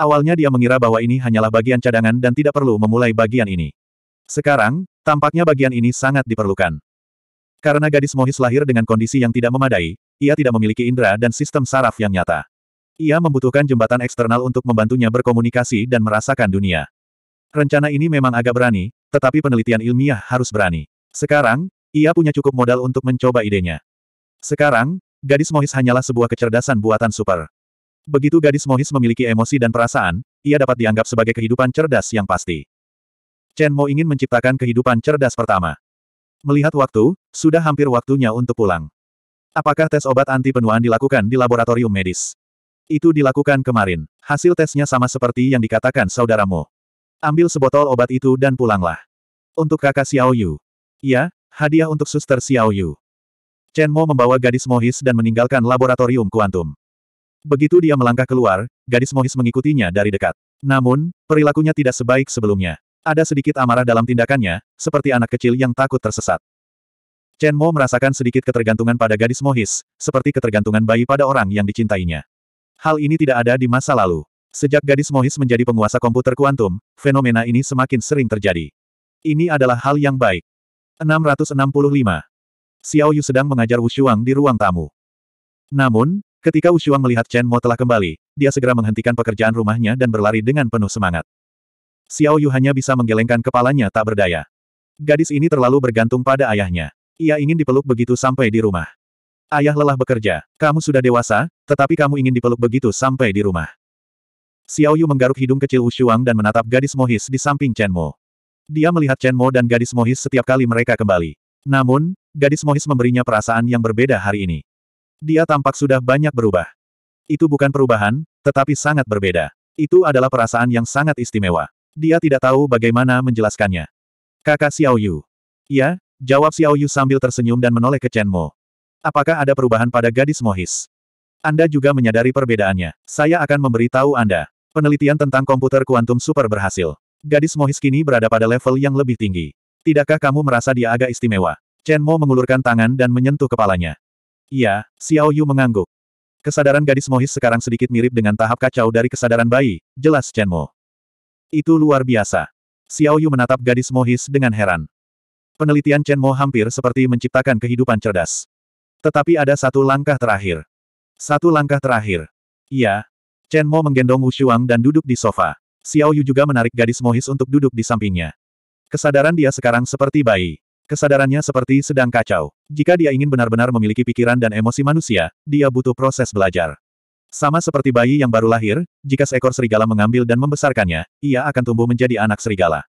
Awalnya dia mengira bahwa ini hanyalah bagian cadangan dan tidak perlu memulai bagian ini. Sekarang, tampaknya bagian ini sangat diperlukan. Karena Gadis Mohis lahir dengan kondisi yang tidak memadai, ia tidak memiliki indera dan sistem saraf yang nyata. Ia membutuhkan jembatan eksternal untuk membantunya berkomunikasi dan merasakan dunia. Rencana ini memang agak berani, tetapi penelitian ilmiah harus berani. Sekarang, ia punya cukup modal untuk mencoba idenya. Sekarang, gadis Mohis hanyalah sebuah kecerdasan buatan super. Begitu gadis Mohis memiliki emosi dan perasaan, ia dapat dianggap sebagai kehidupan cerdas yang pasti. Chen Mo ingin menciptakan kehidupan cerdas pertama. Melihat waktu, sudah hampir waktunya untuk pulang. Apakah tes obat anti penuaan dilakukan di laboratorium medis? Itu dilakukan kemarin. Hasil tesnya sama seperti yang dikatakan saudaramu. Ambil sebotol obat itu dan pulanglah. Untuk kakak Xiao Ya, Hadiah untuk suster Xiao Yu. Chen Mo membawa gadis Mohis dan meninggalkan laboratorium kuantum. Begitu dia melangkah keluar, gadis Mohis mengikutinya dari dekat. Namun, perilakunya tidak sebaik sebelumnya. Ada sedikit amarah dalam tindakannya, seperti anak kecil yang takut tersesat. Chen Mo merasakan sedikit ketergantungan pada gadis Mohis, seperti ketergantungan bayi pada orang yang dicintainya. Hal ini tidak ada di masa lalu. Sejak gadis Mohis menjadi penguasa komputer kuantum, fenomena ini semakin sering terjadi. Ini adalah hal yang baik. 665. Xiao Yu sedang mengajar Wushuang di ruang tamu. Namun, ketika Wushuang melihat Chen Mo telah kembali, dia segera menghentikan pekerjaan rumahnya dan berlari dengan penuh semangat. Xiao Yu hanya bisa menggelengkan kepalanya tak berdaya. Gadis ini terlalu bergantung pada ayahnya. Ia ingin dipeluk begitu sampai di rumah. Ayah lelah bekerja, kamu sudah dewasa, tetapi kamu ingin dipeluk begitu sampai di rumah. Xiao Yu menggaruk hidung kecil Wushuang dan menatap gadis Mohis di samping Chen Mo. Dia melihat Chen Mo dan gadis Mohis setiap kali mereka kembali. Namun, gadis Mohis memberinya perasaan yang berbeda hari ini. Dia tampak sudah banyak berubah. Itu bukan perubahan, tetapi sangat berbeda. Itu adalah perasaan yang sangat istimewa. Dia tidak tahu bagaimana menjelaskannya. Kakak Xiao Yu. Ya, jawab Xiao Yu sambil tersenyum dan menoleh ke Chen Mo. Apakah ada perubahan pada gadis Mohis? Anda juga menyadari perbedaannya. Saya akan memberitahu Anda. Penelitian tentang komputer kuantum super berhasil. Gadis Mohis kini berada pada level yang lebih tinggi. Tidakkah kamu merasa dia agak istimewa? Chen Mo mengulurkan tangan dan menyentuh kepalanya. Iya, Xiao Yu mengangguk. Kesadaran gadis Mohis sekarang sedikit mirip dengan tahap kacau dari kesadaran bayi, jelas Chen Mo. Itu luar biasa. Xiao Yu menatap gadis Mohis dengan heran. Penelitian Chen Mo hampir seperti menciptakan kehidupan cerdas. Tetapi ada satu langkah terakhir. Satu langkah terakhir. Iya. Chen Mo menggendong Wu Shuang dan duduk di sofa. Xiao Yu juga menarik gadis Mohis untuk duduk di sampingnya. Kesadaran dia sekarang seperti bayi. Kesadarannya seperti sedang kacau. Jika dia ingin benar-benar memiliki pikiran dan emosi manusia, dia butuh proses belajar. Sama seperti bayi yang baru lahir, jika seekor serigala mengambil dan membesarkannya, ia akan tumbuh menjadi anak serigala.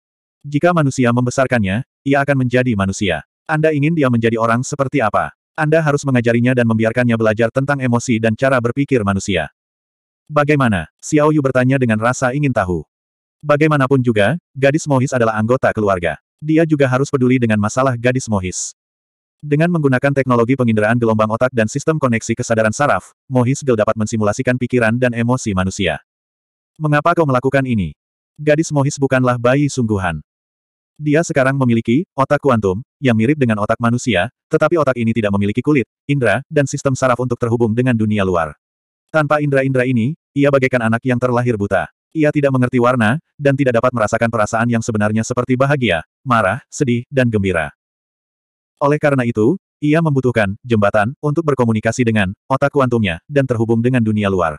Jika manusia membesarkannya, ia akan menjadi manusia. Anda ingin dia menjadi orang seperti apa? Anda harus mengajarinya dan membiarkannya belajar tentang emosi dan cara berpikir manusia. Bagaimana? Xiao Yu bertanya dengan rasa ingin tahu. Bagaimanapun juga, gadis Mohis adalah anggota keluarga. Dia juga harus peduli dengan masalah gadis Mohis. Dengan menggunakan teknologi penginderaan gelombang otak dan sistem koneksi kesadaran saraf, Mohis Gel dapat mensimulasikan pikiran dan emosi manusia. Mengapa kau melakukan ini? Gadis Mohis bukanlah bayi sungguhan. Dia sekarang memiliki otak kuantum, yang mirip dengan otak manusia, tetapi otak ini tidak memiliki kulit, indera, dan sistem saraf untuk terhubung dengan dunia luar. Tanpa indera-indera ini, ia bagaikan anak yang terlahir buta. Ia tidak mengerti warna, dan tidak dapat merasakan perasaan yang sebenarnya seperti bahagia, marah, sedih, dan gembira. Oleh karena itu, ia membutuhkan jembatan untuk berkomunikasi dengan otak kuantumnya dan terhubung dengan dunia luar.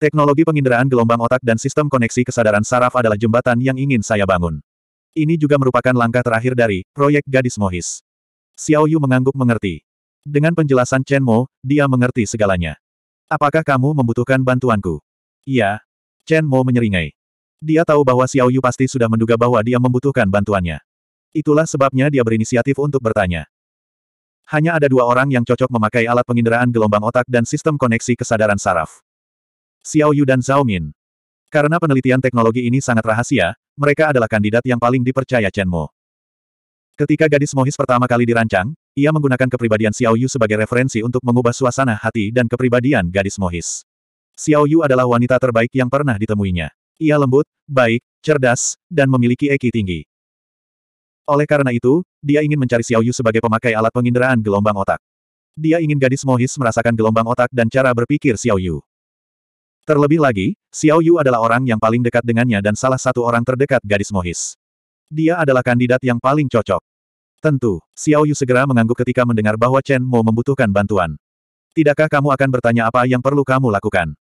Teknologi penginderaan gelombang otak dan sistem koneksi kesadaran saraf adalah jembatan yang ingin saya bangun. Ini juga merupakan langkah terakhir dari proyek gadis Mohis. Xiao Yu mengangguk mengerti. Dengan penjelasan Chen Mo, dia mengerti segalanya. Apakah kamu membutuhkan bantuanku? Iya. Chen Mo menyeringai. Dia tahu bahwa Xiao Yu pasti sudah menduga bahwa dia membutuhkan bantuannya. Itulah sebabnya dia berinisiatif untuk bertanya. Hanya ada dua orang yang cocok memakai alat penginderaan gelombang otak dan sistem koneksi kesadaran saraf. Xiao Yu dan Zhao Min. Karena penelitian teknologi ini sangat rahasia, mereka adalah kandidat yang paling dipercaya Chen Mo. Ketika gadis Mohis pertama kali dirancang, ia menggunakan kepribadian Xiao Yu sebagai referensi untuk mengubah suasana hati dan kepribadian gadis Mohis. Xiao Yu adalah wanita terbaik yang pernah ditemuinya. Ia lembut, baik, cerdas, dan memiliki eki tinggi. Oleh karena itu, dia ingin mencari Xiao Yu sebagai pemakai alat penginderaan gelombang otak. Dia ingin gadis Mohis merasakan gelombang otak dan cara berpikir Xiao Yu. Terlebih lagi, Xiao Yu adalah orang yang paling dekat dengannya dan salah satu orang terdekat gadis Mohis. Dia adalah kandidat yang paling cocok. Tentu, Xiao Yu segera mengangguk ketika mendengar bahwa Chen Mo membutuhkan bantuan. Tidakkah kamu akan bertanya apa yang perlu kamu lakukan?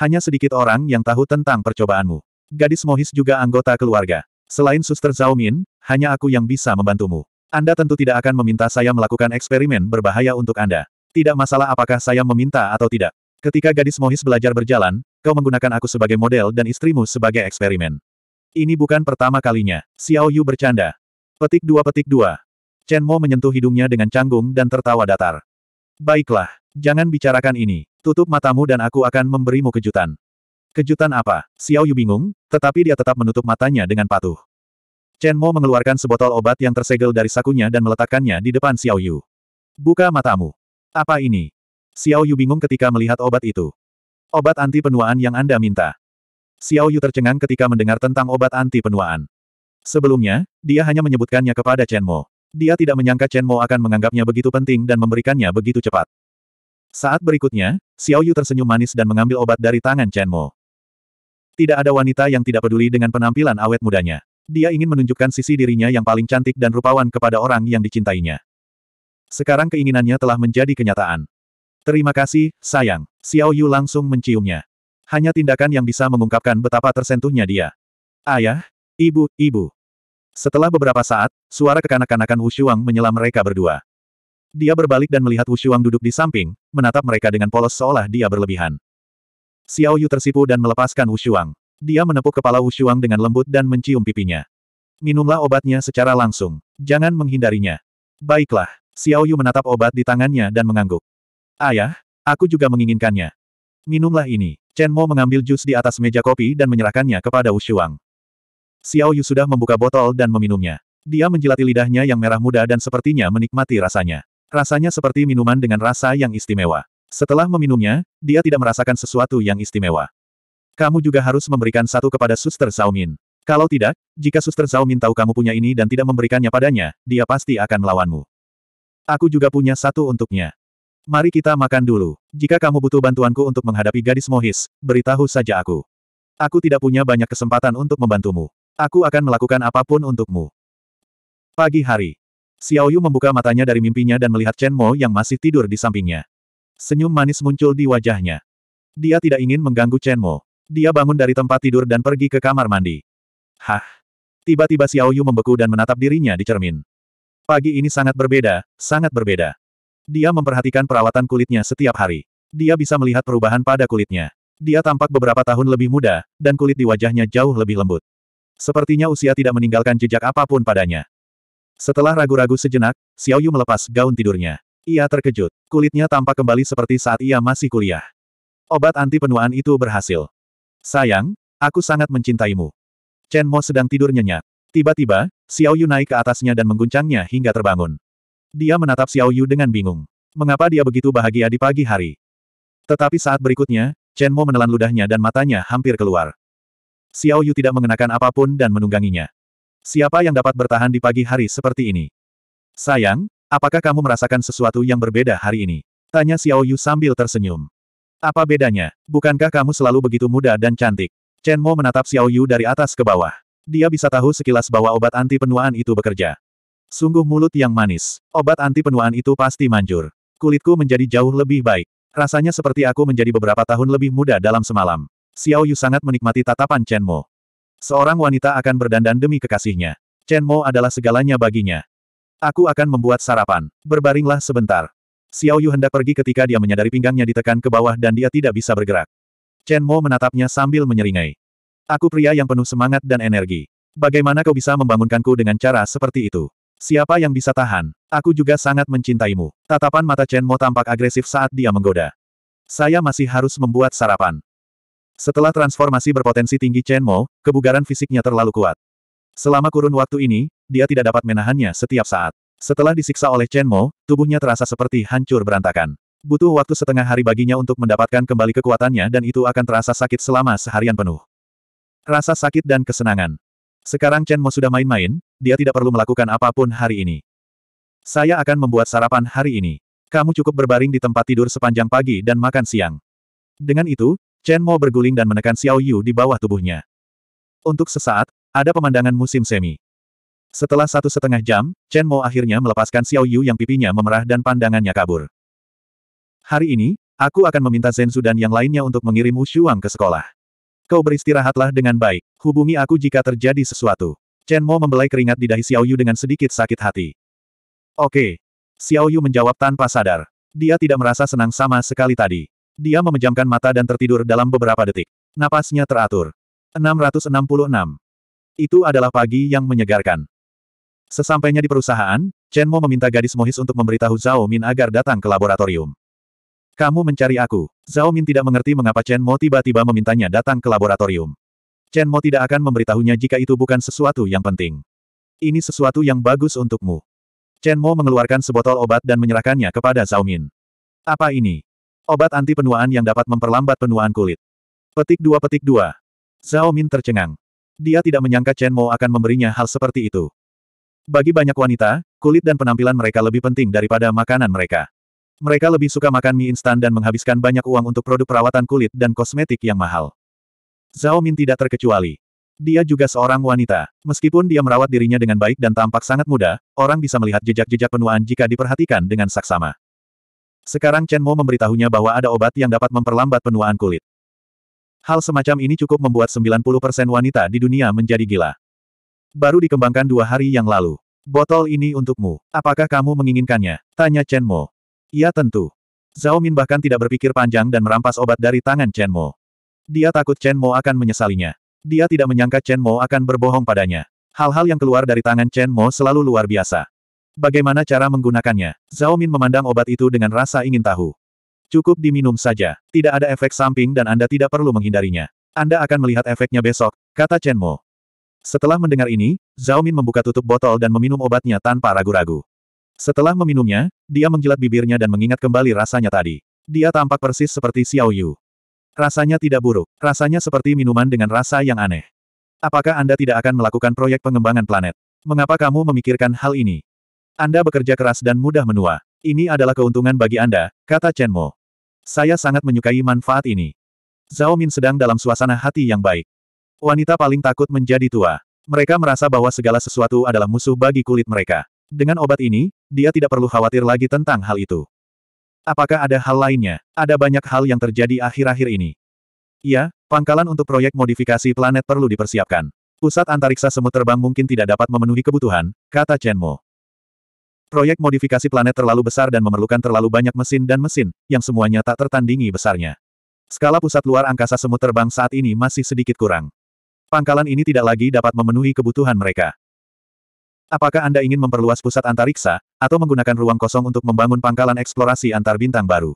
Hanya sedikit orang yang tahu tentang percobaanmu. Gadis Mohis juga anggota keluarga. Selain suster Zhao Min, hanya aku yang bisa membantumu. Anda tentu tidak akan meminta saya melakukan eksperimen berbahaya untuk Anda. Tidak masalah apakah saya meminta atau tidak. Ketika gadis Mohis belajar berjalan, kau menggunakan aku sebagai model dan istrimu sebagai eksperimen. Ini bukan pertama kalinya. Xiao Yu bercanda. Petik dua petik dua. Chen Mo menyentuh hidungnya dengan canggung dan tertawa datar. Baiklah, jangan bicarakan ini. Tutup matamu dan aku akan memberimu kejutan. Kejutan apa? Xiao Yu bingung, tetapi dia tetap menutup matanya dengan patuh. Chen Mo mengeluarkan sebotol obat yang tersegel dari sakunya dan meletakkannya di depan Xiao Yu. Buka matamu. Apa ini? Xiao Yu bingung ketika melihat obat itu. Obat anti penuaan yang Anda minta. Xiao Yu tercengang ketika mendengar tentang obat anti penuaan. Sebelumnya, dia hanya menyebutkannya kepada Chen Mo. Dia tidak menyangka Chen Mo akan menganggapnya begitu penting dan memberikannya begitu cepat. Saat berikutnya, Xiao Yu tersenyum manis dan mengambil obat dari tangan Chen Mo. Tidak ada wanita yang tidak peduli dengan penampilan awet mudanya. Dia ingin menunjukkan sisi dirinya yang paling cantik dan rupawan kepada orang yang dicintainya. Sekarang keinginannya telah menjadi kenyataan. Terima kasih, sayang. Xiao Yu langsung menciumnya. Hanya tindakan yang bisa mengungkapkan betapa tersentuhnya dia. Ayah, ibu, ibu. Setelah beberapa saat, suara kekanak-kanakan Wu Wushuang menyela mereka berdua. Dia berbalik dan melihat Wu Wushuang duduk di samping, menatap mereka dengan polos seolah dia berlebihan. Xiao Yu tersipu dan melepaskan Wu Wushuang. Dia menepuk kepala Wu Wushuang dengan lembut dan mencium pipinya. Minumlah obatnya secara langsung. Jangan menghindarinya. Baiklah. Xiao Yu menatap obat di tangannya dan mengangguk. Ayah, aku juga menginginkannya. Minumlah ini. Chen Mo mengambil jus di atas meja kopi dan menyerahkannya kepada Wu Wushuang. Xiao Yu sudah membuka botol dan meminumnya. Dia menjilati lidahnya yang merah muda dan sepertinya menikmati rasanya. Rasanya seperti minuman dengan rasa yang istimewa. Setelah meminumnya, dia tidak merasakan sesuatu yang istimewa. Kamu juga harus memberikan satu kepada Suster Zhao Min. Kalau tidak, jika Suster Zhao Min tahu kamu punya ini dan tidak memberikannya padanya, dia pasti akan melawanmu. Aku juga punya satu untuknya. Mari kita makan dulu. Jika kamu butuh bantuanku untuk menghadapi gadis Mohis, beritahu saja aku. Aku tidak punya banyak kesempatan untuk membantumu. Aku akan melakukan apapun untukmu. Pagi hari. Xiao Yu membuka matanya dari mimpinya dan melihat Chen Mo yang masih tidur di sampingnya. Senyum manis muncul di wajahnya. Dia tidak ingin mengganggu Chen Mo. Dia bangun dari tempat tidur dan pergi ke kamar mandi. Hah? Tiba-tiba Xiao Yu membeku dan menatap dirinya di cermin. Pagi ini sangat berbeda, sangat berbeda. Dia memperhatikan perawatan kulitnya setiap hari. Dia bisa melihat perubahan pada kulitnya. Dia tampak beberapa tahun lebih muda, dan kulit di wajahnya jauh lebih lembut. Sepertinya usia tidak meninggalkan jejak apapun padanya. Setelah ragu-ragu sejenak, Xiao Yu melepas gaun tidurnya. Ia terkejut. Kulitnya tampak kembali seperti saat ia masih kuliah. Obat anti penuaan itu berhasil. Sayang, aku sangat mencintaimu. Chen Mo sedang tidur nyenyak. Tiba-tiba, Xiao Yu naik ke atasnya dan mengguncangnya hingga terbangun. Dia menatap Xiao Yu dengan bingung. Mengapa dia begitu bahagia di pagi hari? Tetapi saat berikutnya, Chen Mo menelan ludahnya dan matanya hampir keluar. Xiao Yu tidak mengenakan apapun dan menungganginya. Siapa yang dapat bertahan di pagi hari seperti ini? Sayang, apakah kamu merasakan sesuatu yang berbeda hari ini? Tanya Xiao Yu sambil tersenyum. Apa bedanya? Bukankah kamu selalu begitu muda dan cantik? Chen Mo menatap Xiao Yu dari atas ke bawah. Dia bisa tahu sekilas bahwa obat anti penuaan itu bekerja. Sungguh mulut yang manis. Obat anti penuaan itu pasti manjur. Kulitku menjadi jauh lebih baik. Rasanya seperti aku menjadi beberapa tahun lebih muda dalam semalam. Xiao Yu sangat menikmati tatapan Chen Mo. Seorang wanita akan berdandan demi kekasihnya. Chen Mo adalah segalanya baginya. Aku akan membuat sarapan. Berbaringlah sebentar. Xiao Yu hendak pergi ketika dia menyadari pinggangnya ditekan ke bawah dan dia tidak bisa bergerak. Chen Mo menatapnya sambil menyeringai. Aku pria yang penuh semangat dan energi. Bagaimana kau bisa membangunkanku dengan cara seperti itu? Siapa yang bisa tahan? Aku juga sangat mencintaimu. Tatapan mata Chen Mo tampak agresif saat dia menggoda. Saya masih harus membuat sarapan. Setelah transformasi berpotensi tinggi Chen Mo, kebugaran fisiknya terlalu kuat. Selama kurun waktu ini, dia tidak dapat menahannya setiap saat. Setelah disiksa oleh Chen Mo, tubuhnya terasa seperti hancur berantakan. Butuh waktu setengah hari baginya untuk mendapatkan kembali kekuatannya dan itu akan terasa sakit selama seharian penuh. Rasa sakit dan kesenangan. Sekarang Chen Mo sudah main-main, dia tidak perlu melakukan apapun hari ini. Saya akan membuat sarapan hari ini. Kamu cukup berbaring di tempat tidur sepanjang pagi dan makan siang. Dengan itu, Chen Mo berguling dan menekan Xiao Yu di bawah tubuhnya. Untuk sesaat, ada pemandangan musim semi. Setelah satu setengah jam, Chen Mo akhirnya melepaskan Xiao Yu yang pipinya memerah dan pandangannya kabur. Hari ini, aku akan meminta Zenzu dan yang lainnya untuk mengirim Wushuang ke sekolah. Kau beristirahatlah dengan baik, hubungi aku jika terjadi sesuatu. Chen Mo membelai keringat di dahi Xiao Yu dengan sedikit sakit hati. Oke. Xiao Yu menjawab tanpa sadar. Dia tidak merasa senang sama sekali tadi. Dia memejamkan mata dan tertidur dalam beberapa detik. Napasnya teratur. 666. Itu adalah pagi yang menyegarkan. Sesampainya di perusahaan, Chen Mo meminta gadis Mohis untuk memberitahu Zhao Min agar datang ke laboratorium. Kamu mencari aku. Zhao Min tidak mengerti mengapa Chen Mo tiba-tiba memintanya datang ke laboratorium. Chen Mo tidak akan memberitahunya jika itu bukan sesuatu yang penting. Ini sesuatu yang bagus untukmu. Chen Mo mengeluarkan sebotol obat dan menyerahkannya kepada Zhao Min. Apa ini? Obat anti penuaan yang dapat memperlambat penuaan kulit. Petik dua petik dua. Zhao Min tercengang. Dia tidak menyangka Chen Mo akan memberinya hal seperti itu. Bagi banyak wanita, kulit dan penampilan mereka lebih penting daripada makanan mereka. Mereka lebih suka makan mie instan dan menghabiskan banyak uang untuk produk perawatan kulit dan kosmetik yang mahal. Zhao Min tidak terkecuali. Dia juga seorang wanita. Meskipun dia merawat dirinya dengan baik dan tampak sangat muda, orang bisa melihat jejak-jejak penuaan jika diperhatikan dengan saksama. Sekarang Chen Mo memberitahunya bahwa ada obat yang dapat memperlambat penuaan kulit. Hal semacam ini cukup membuat 90% wanita di dunia menjadi gila. Baru dikembangkan dua hari yang lalu. Botol ini untukmu. Apakah kamu menginginkannya? Tanya Chen Mo. Iya tentu. Zhao Min bahkan tidak berpikir panjang dan merampas obat dari tangan Chen Mo. Dia takut Chen Mo akan menyesalinya. Dia tidak menyangka Chen Mo akan berbohong padanya. Hal-hal yang keluar dari tangan Chen Mo selalu luar biasa. Bagaimana cara menggunakannya? Zhao Min memandang obat itu dengan rasa ingin tahu. Cukup diminum saja, tidak ada efek samping dan Anda tidak perlu menghindarinya. Anda akan melihat efeknya besok, kata Chen Mo. Setelah mendengar ini, Zhao Min membuka tutup botol dan meminum obatnya tanpa ragu-ragu. Setelah meminumnya, dia menjilat bibirnya dan mengingat kembali rasanya tadi. Dia tampak persis seperti Xiao Yu. Rasanya tidak buruk, rasanya seperti minuman dengan rasa yang aneh. Apakah Anda tidak akan melakukan proyek pengembangan planet? Mengapa kamu memikirkan hal ini? Anda bekerja keras dan mudah menua. Ini adalah keuntungan bagi Anda, kata Chen Mo. Saya sangat menyukai manfaat ini. Zhao Min sedang dalam suasana hati yang baik. Wanita paling takut menjadi tua. Mereka merasa bahwa segala sesuatu adalah musuh bagi kulit mereka. Dengan obat ini, dia tidak perlu khawatir lagi tentang hal itu. Apakah ada hal lainnya? Ada banyak hal yang terjadi akhir-akhir ini. Ya, pangkalan untuk proyek modifikasi planet perlu dipersiapkan. Pusat antariksa semut terbang mungkin tidak dapat memenuhi kebutuhan, kata Chen Mo. Proyek modifikasi planet terlalu besar dan memerlukan terlalu banyak mesin dan mesin, yang semuanya tak tertandingi besarnya. Skala pusat luar angkasa semut terbang saat ini masih sedikit kurang. Pangkalan ini tidak lagi dapat memenuhi kebutuhan mereka. Apakah Anda ingin memperluas pusat antariksa, atau menggunakan ruang kosong untuk membangun pangkalan eksplorasi antar bintang baru?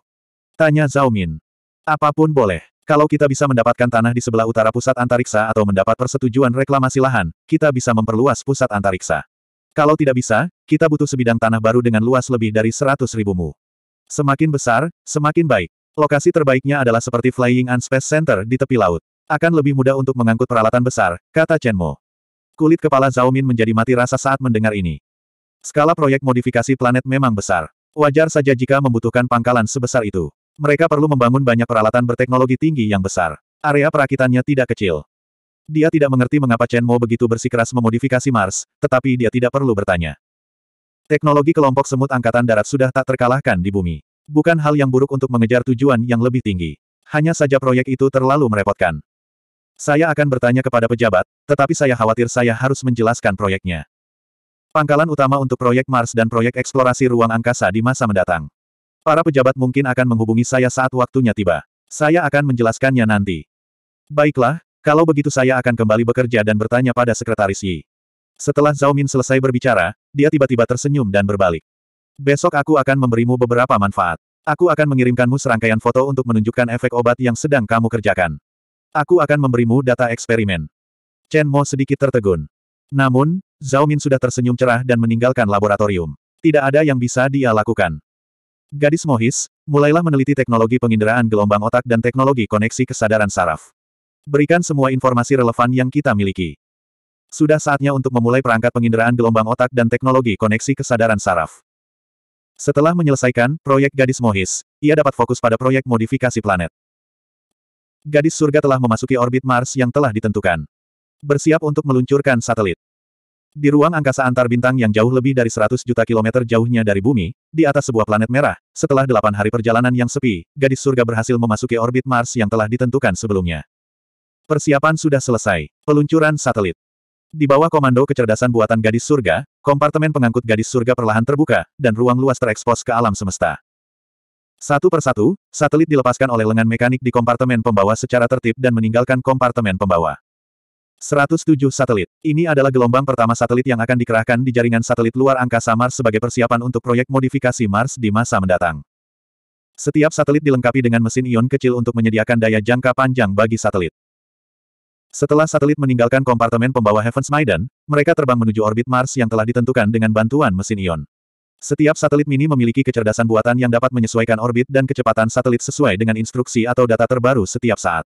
Tanya Zhao Min. Apapun boleh. Kalau kita bisa mendapatkan tanah di sebelah utara pusat antariksa atau mendapat persetujuan reklamasi lahan, kita bisa memperluas pusat antariksa. Kalau tidak bisa, kita butuh sebidang tanah baru dengan luas lebih dari seratus ribu mu. Semakin besar, semakin baik. Lokasi terbaiknya adalah seperti Flying and Space Center di tepi laut. Akan lebih mudah untuk mengangkut peralatan besar, kata Chen Mo. Kulit kepala Zhao Min menjadi mati rasa saat mendengar ini. Skala proyek modifikasi planet memang besar. Wajar saja jika membutuhkan pangkalan sebesar itu. Mereka perlu membangun banyak peralatan berteknologi tinggi yang besar. Area perakitannya tidak kecil. Dia tidak mengerti mengapa Chen Mo begitu bersikeras memodifikasi Mars, tetapi dia tidak perlu bertanya. Teknologi kelompok semut angkatan darat sudah tak terkalahkan di bumi. Bukan hal yang buruk untuk mengejar tujuan yang lebih tinggi. Hanya saja proyek itu terlalu merepotkan. Saya akan bertanya kepada pejabat, tetapi saya khawatir saya harus menjelaskan proyeknya. Pangkalan utama untuk proyek Mars dan proyek eksplorasi ruang angkasa di masa mendatang. Para pejabat mungkin akan menghubungi saya saat waktunya tiba. Saya akan menjelaskannya nanti. Baiklah, kalau begitu saya akan kembali bekerja dan bertanya pada sekretaris Yi. Setelah Zhao Min selesai berbicara, dia tiba-tiba tersenyum dan berbalik. Besok aku akan memberimu beberapa manfaat. Aku akan mengirimkanmu serangkaian foto untuk menunjukkan efek obat yang sedang kamu kerjakan. Aku akan memberimu data eksperimen. Chen Mo sedikit tertegun. Namun, Zhao Min sudah tersenyum cerah dan meninggalkan laboratorium. Tidak ada yang bisa dia lakukan. Gadis Mohis, mulailah meneliti teknologi penginderaan gelombang otak dan teknologi koneksi kesadaran saraf. Berikan semua informasi relevan yang kita miliki. Sudah saatnya untuk memulai perangkat penginderaan gelombang otak dan teknologi koneksi kesadaran saraf. Setelah menyelesaikan proyek gadis Mohis, ia dapat fokus pada proyek modifikasi planet. Gadis surga telah memasuki orbit Mars yang telah ditentukan. Bersiap untuk meluncurkan satelit. Di ruang angkasa antar bintang yang jauh lebih dari 100 juta kilometer jauhnya dari bumi, di atas sebuah planet merah, setelah delapan hari perjalanan yang sepi, gadis surga berhasil memasuki orbit Mars yang telah ditentukan sebelumnya. Persiapan sudah selesai. Peluncuran satelit. Di bawah komando kecerdasan buatan gadis surga, kompartemen pengangkut gadis surga perlahan terbuka, dan ruang luas terekspos ke alam semesta. Satu persatu, satelit dilepaskan oleh lengan mekanik di kompartemen pembawa secara tertib dan meninggalkan kompartemen pembawa. 107 satelit. Ini adalah gelombang pertama satelit yang akan dikerahkan di jaringan satelit luar angkasa Mars sebagai persiapan untuk proyek modifikasi Mars di masa mendatang. Setiap satelit dilengkapi dengan mesin ion kecil untuk menyediakan daya jangka panjang bagi satelit. Setelah satelit meninggalkan kompartemen pembawa Heaven's Maiden, mereka terbang menuju orbit Mars yang telah ditentukan dengan bantuan mesin ion. Setiap satelit mini memiliki kecerdasan buatan yang dapat menyesuaikan orbit dan kecepatan satelit sesuai dengan instruksi atau data terbaru setiap saat.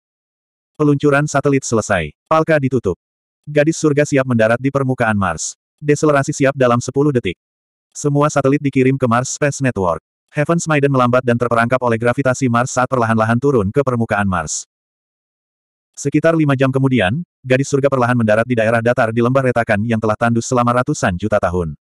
Peluncuran satelit selesai. Palka ditutup. Gadis surga siap mendarat di permukaan Mars. Deselerasi siap dalam 10 detik. Semua satelit dikirim ke Mars Space Network. Heaven's Maiden melambat dan terperangkap oleh gravitasi Mars saat perlahan-lahan turun ke permukaan Mars. Sekitar lima jam kemudian, gadis surga perlahan mendarat di daerah datar di lembah retakan yang telah tandus selama ratusan juta tahun.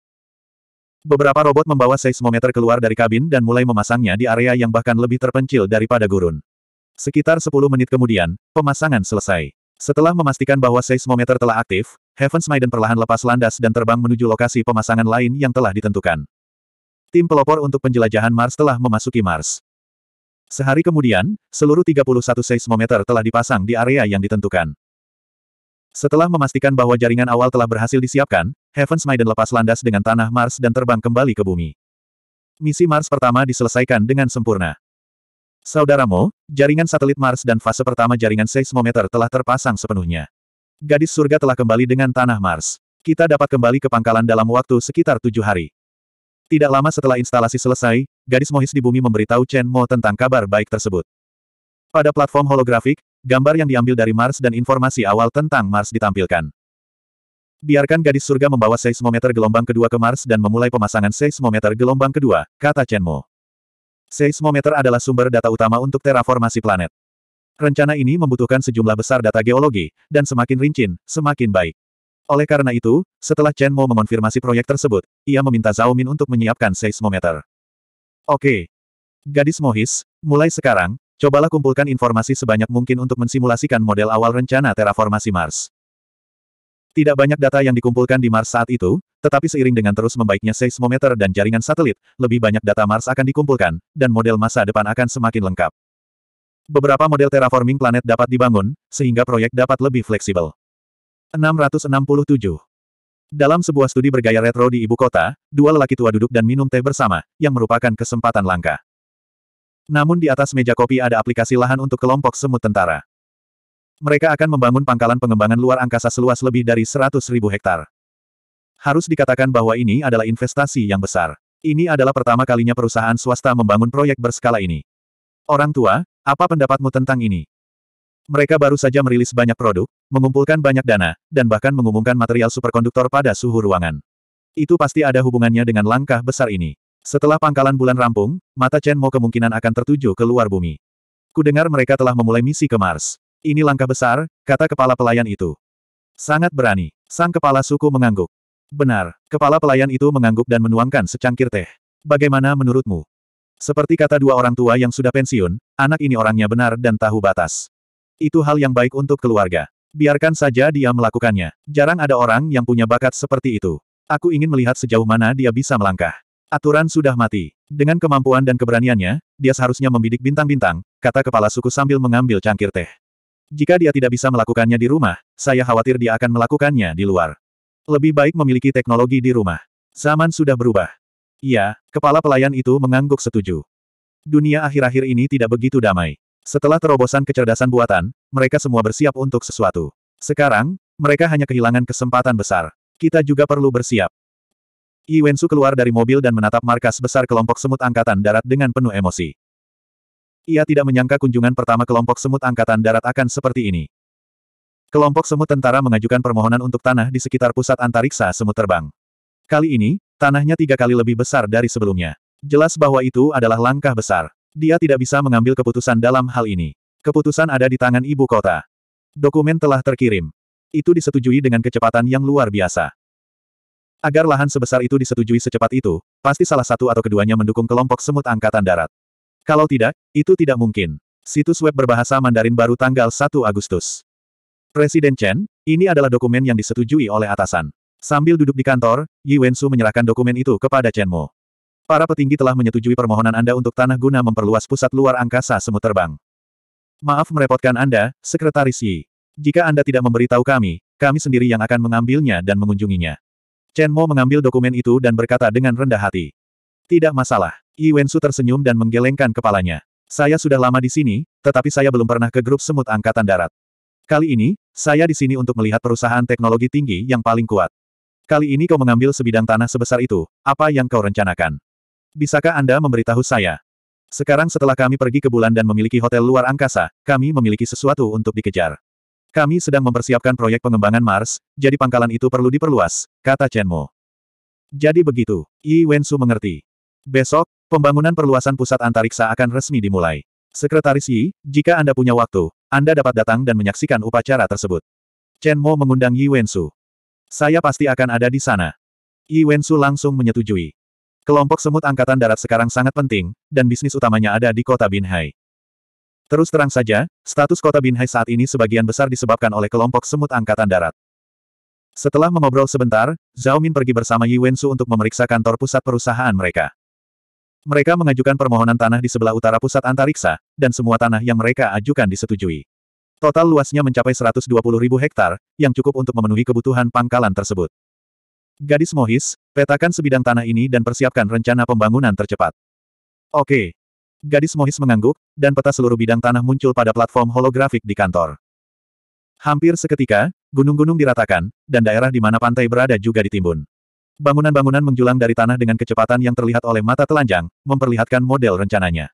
Beberapa robot membawa seismometer keluar dari kabin dan mulai memasangnya di area yang bahkan lebih terpencil daripada gurun. Sekitar sepuluh menit kemudian, pemasangan selesai. Setelah memastikan bahwa seismometer telah aktif, Heaven's Maiden perlahan lepas landas dan terbang menuju lokasi pemasangan lain yang telah ditentukan. Tim pelopor untuk penjelajahan Mars telah memasuki Mars. Sehari kemudian, seluruh 31 seismometer telah dipasang di area yang ditentukan. Setelah memastikan bahwa jaringan awal telah berhasil disiapkan, Heavens Maiden lepas landas dengan tanah Mars dan terbang kembali ke bumi. Misi Mars pertama diselesaikan dengan sempurna. Saudaramu, jaringan satelit Mars dan fase pertama jaringan seismometer telah terpasang sepenuhnya. Gadis surga telah kembali dengan tanah Mars. Kita dapat kembali ke pangkalan dalam waktu sekitar tujuh hari. Tidak lama setelah instalasi selesai, gadis Mohis di bumi memberitahu Chen Mo tentang kabar baik tersebut. Pada platform holografik, gambar yang diambil dari Mars dan informasi awal tentang Mars ditampilkan. Biarkan gadis surga membawa seismometer gelombang kedua ke Mars dan memulai pemasangan seismometer gelombang kedua, kata Chen Mo. Seismometer adalah sumber data utama untuk terraformasi planet. Rencana ini membutuhkan sejumlah besar data geologi, dan semakin rincin, semakin baik. Oleh karena itu, setelah Chen Mo mengonfirmasi proyek tersebut, ia meminta Zhao Min untuk menyiapkan seismometer. Oke. Gadis Mohis, mulai sekarang, cobalah kumpulkan informasi sebanyak mungkin untuk mensimulasikan model awal rencana terraformasi Mars. Tidak banyak data yang dikumpulkan di Mars saat itu, tetapi seiring dengan terus membaiknya seismometer dan jaringan satelit, lebih banyak data Mars akan dikumpulkan, dan model masa depan akan semakin lengkap. Beberapa model terraforming planet dapat dibangun, sehingga proyek dapat lebih fleksibel. 667 dalam sebuah studi bergaya retro di ibu kota, dua lelaki tua duduk dan minum teh bersama, yang merupakan kesempatan langka. Namun di atas meja kopi ada aplikasi lahan untuk kelompok semut tentara. Mereka akan membangun pangkalan pengembangan luar angkasa seluas lebih dari 100 ribu hektar. Harus dikatakan bahwa ini adalah investasi yang besar. Ini adalah pertama kalinya perusahaan swasta membangun proyek berskala ini. Orang tua, apa pendapatmu tentang ini? Mereka baru saja merilis banyak produk, mengumpulkan banyak dana, dan bahkan mengumumkan material superkonduktor pada suhu ruangan. Itu pasti ada hubungannya dengan langkah besar ini. Setelah pangkalan bulan rampung, mata Chen Mo kemungkinan akan tertuju ke luar bumi. Kudengar mereka telah memulai misi ke Mars. Ini langkah besar, kata kepala pelayan itu. Sangat berani. Sang kepala suku mengangguk. Benar, kepala pelayan itu mengangguk dan menuangkan secangkir teh. Bagaimana menurutmu? Seperti kata dua orang tua yang sudah pensiun, anak ini orangnya benar dan tahu batas. Itu hal yang baik untuk keluarga. Biarkan saja dia melakukannya. Jarang ada orang yang punya bakat seperti itu. Aku ingin melihat sejauh mana dia bisa melangkah. Aturan sudah mati. Dengan kemampuan dan keberaniannya, dia seharusnya membidik bintang-bintang, kata kepala suku sambil mengambil cangkir teh. Jika dia tidak bisa melakukannya di rumah, saya khawatir dia akan melakukannya di luar. Lebih baik memiliki teknologi di rumah. Zaman sudah berubah. Iya, kepala pelayan itu mengangguk setuju. Dunia akhir-akhir ini tidak begitu damai. Setelah terobosan kecerdasan buatan, mereka semua bersiap untuk sesuatu. Sekarang, mereka hanya kehilangan kesempatan besar. Kita juga perlu bersiap. Yi Wensu keluar dari mobil dan menatap markas besar kelompok semut angkatan darat dengan penuh emosi. Ia tidak menyangka kunjungan pertama kelompok semut angkatan darat akan seperti ini. Kelompok semut tentara mengajukan permohonan untuk tanah di sekitar pusat antariksa semut terbang. Kali ini, tanahnya tiga kali lebih besar dari sebelumnya. Jelas bahwa itu adalah langkah besar. Dia tidak bisa mengambil keputusan dalam hal ini. Keputusan ada di tangan ibu kota. Dokumen telah terkirim. Itu disetujui dengan kecepatan yang luar biasa. Agar lahan sebesar itu disetujui secepat itu, pasti salah satu atau keduanya mendukung kelompok semut angkatan darat. Kalau tidak, itu tidak mungkin. Situs web berbahasa Mandarin baru tanggal 1 Agustus. Presiden Chen, ini adalah dokumen yang disetujui oleh atasan. Sambil duduk di kantor, Yi Wensu menyerahkan dokumen itu kepada Chen Mo. Para petinggi telah menyetujui permohonan Anda untuk tanah guna memperluas pusat luar angkasa semut terbang. Maaf merepotkan Anda, Sekretaris Yi. Jika Anda tidak memberitahu kami, kami sendiri yang akan mengambilnya dan mengunjunginya. Chen Mo mengambil dokumen itu dan berkata dengan rendah hati. Tidak masalah. Yi Wensu tersenyum dan menggelengkan kepalanya. Saya sudah lama di sini, tetapi saya belum pernah ke grup semut angkatan darat. Kali ini, saya di sini untuk melihat perusahaan teknologi tinggi yang paling kuat. Kali ini kau mengambil sebidang tanah sebesar itu, apa yang kau rencanakan? Bisakah Anda memberitahu saya? Sekarang setelah kami pergi ke bulan dan memiliki hotel luar angkasa, kami memiliki sesuatu untuk dikejar. Kami sedang mempersiapkan proyek pengembangan Mars, jadi pangkalan itu perlu diperluas, kata Chen Mo. Jadi begitu, Yi Wensu mengerti. Besok, pembangunan perluasan pusat antariksa akan resmi dimulai. Sekretaris Yi, jika Anda punya waktu, Anda dapat datang dan menyaksikan upacara tersebut. Chen Mo mengundang Yi Wensu. Saya pasti akan ada di sana. Yi Wensu langsung menyetujui. Kelompok semut angkatan darat sekarang sangat penting, dan bisnis utamanya ada di kota Binhai. Terus terang saja, status kota Binhai saat ini sebagian besar disebabkan oleh kelompok semut angkatan darat. Setelah mengobrol sebentar, Zhao Min pergi bersama Yi Wensu untuk memeriksa kantor pusat perusahaan mereka. Mereka mengajukan permohonan tanah di sebelah utara pusat antariksa, dan semua tanah yang mereka ajukan disetujui. Total luasnya mencapai ribu hektar, yang cukup untuk memenuhi kebutuhan pangkalan tersebut. Gadis Mohis, petakan sebidang tanah ini dan persiapkan rencana pembangunan tercepat. Oke. Gadis Mohis mengangguk, dan peta seluruh bidang tanah muncul pada platform holografik di kantor. Hampir seketika, gunung-gunung diratakan, dan daerah di mana pantai berada juga ditimbun. Bangunan-bangunan menjulang dari tanah dengan kecepatan yang terlihat oleh mata telanjang, memperlihatkan model rencananya.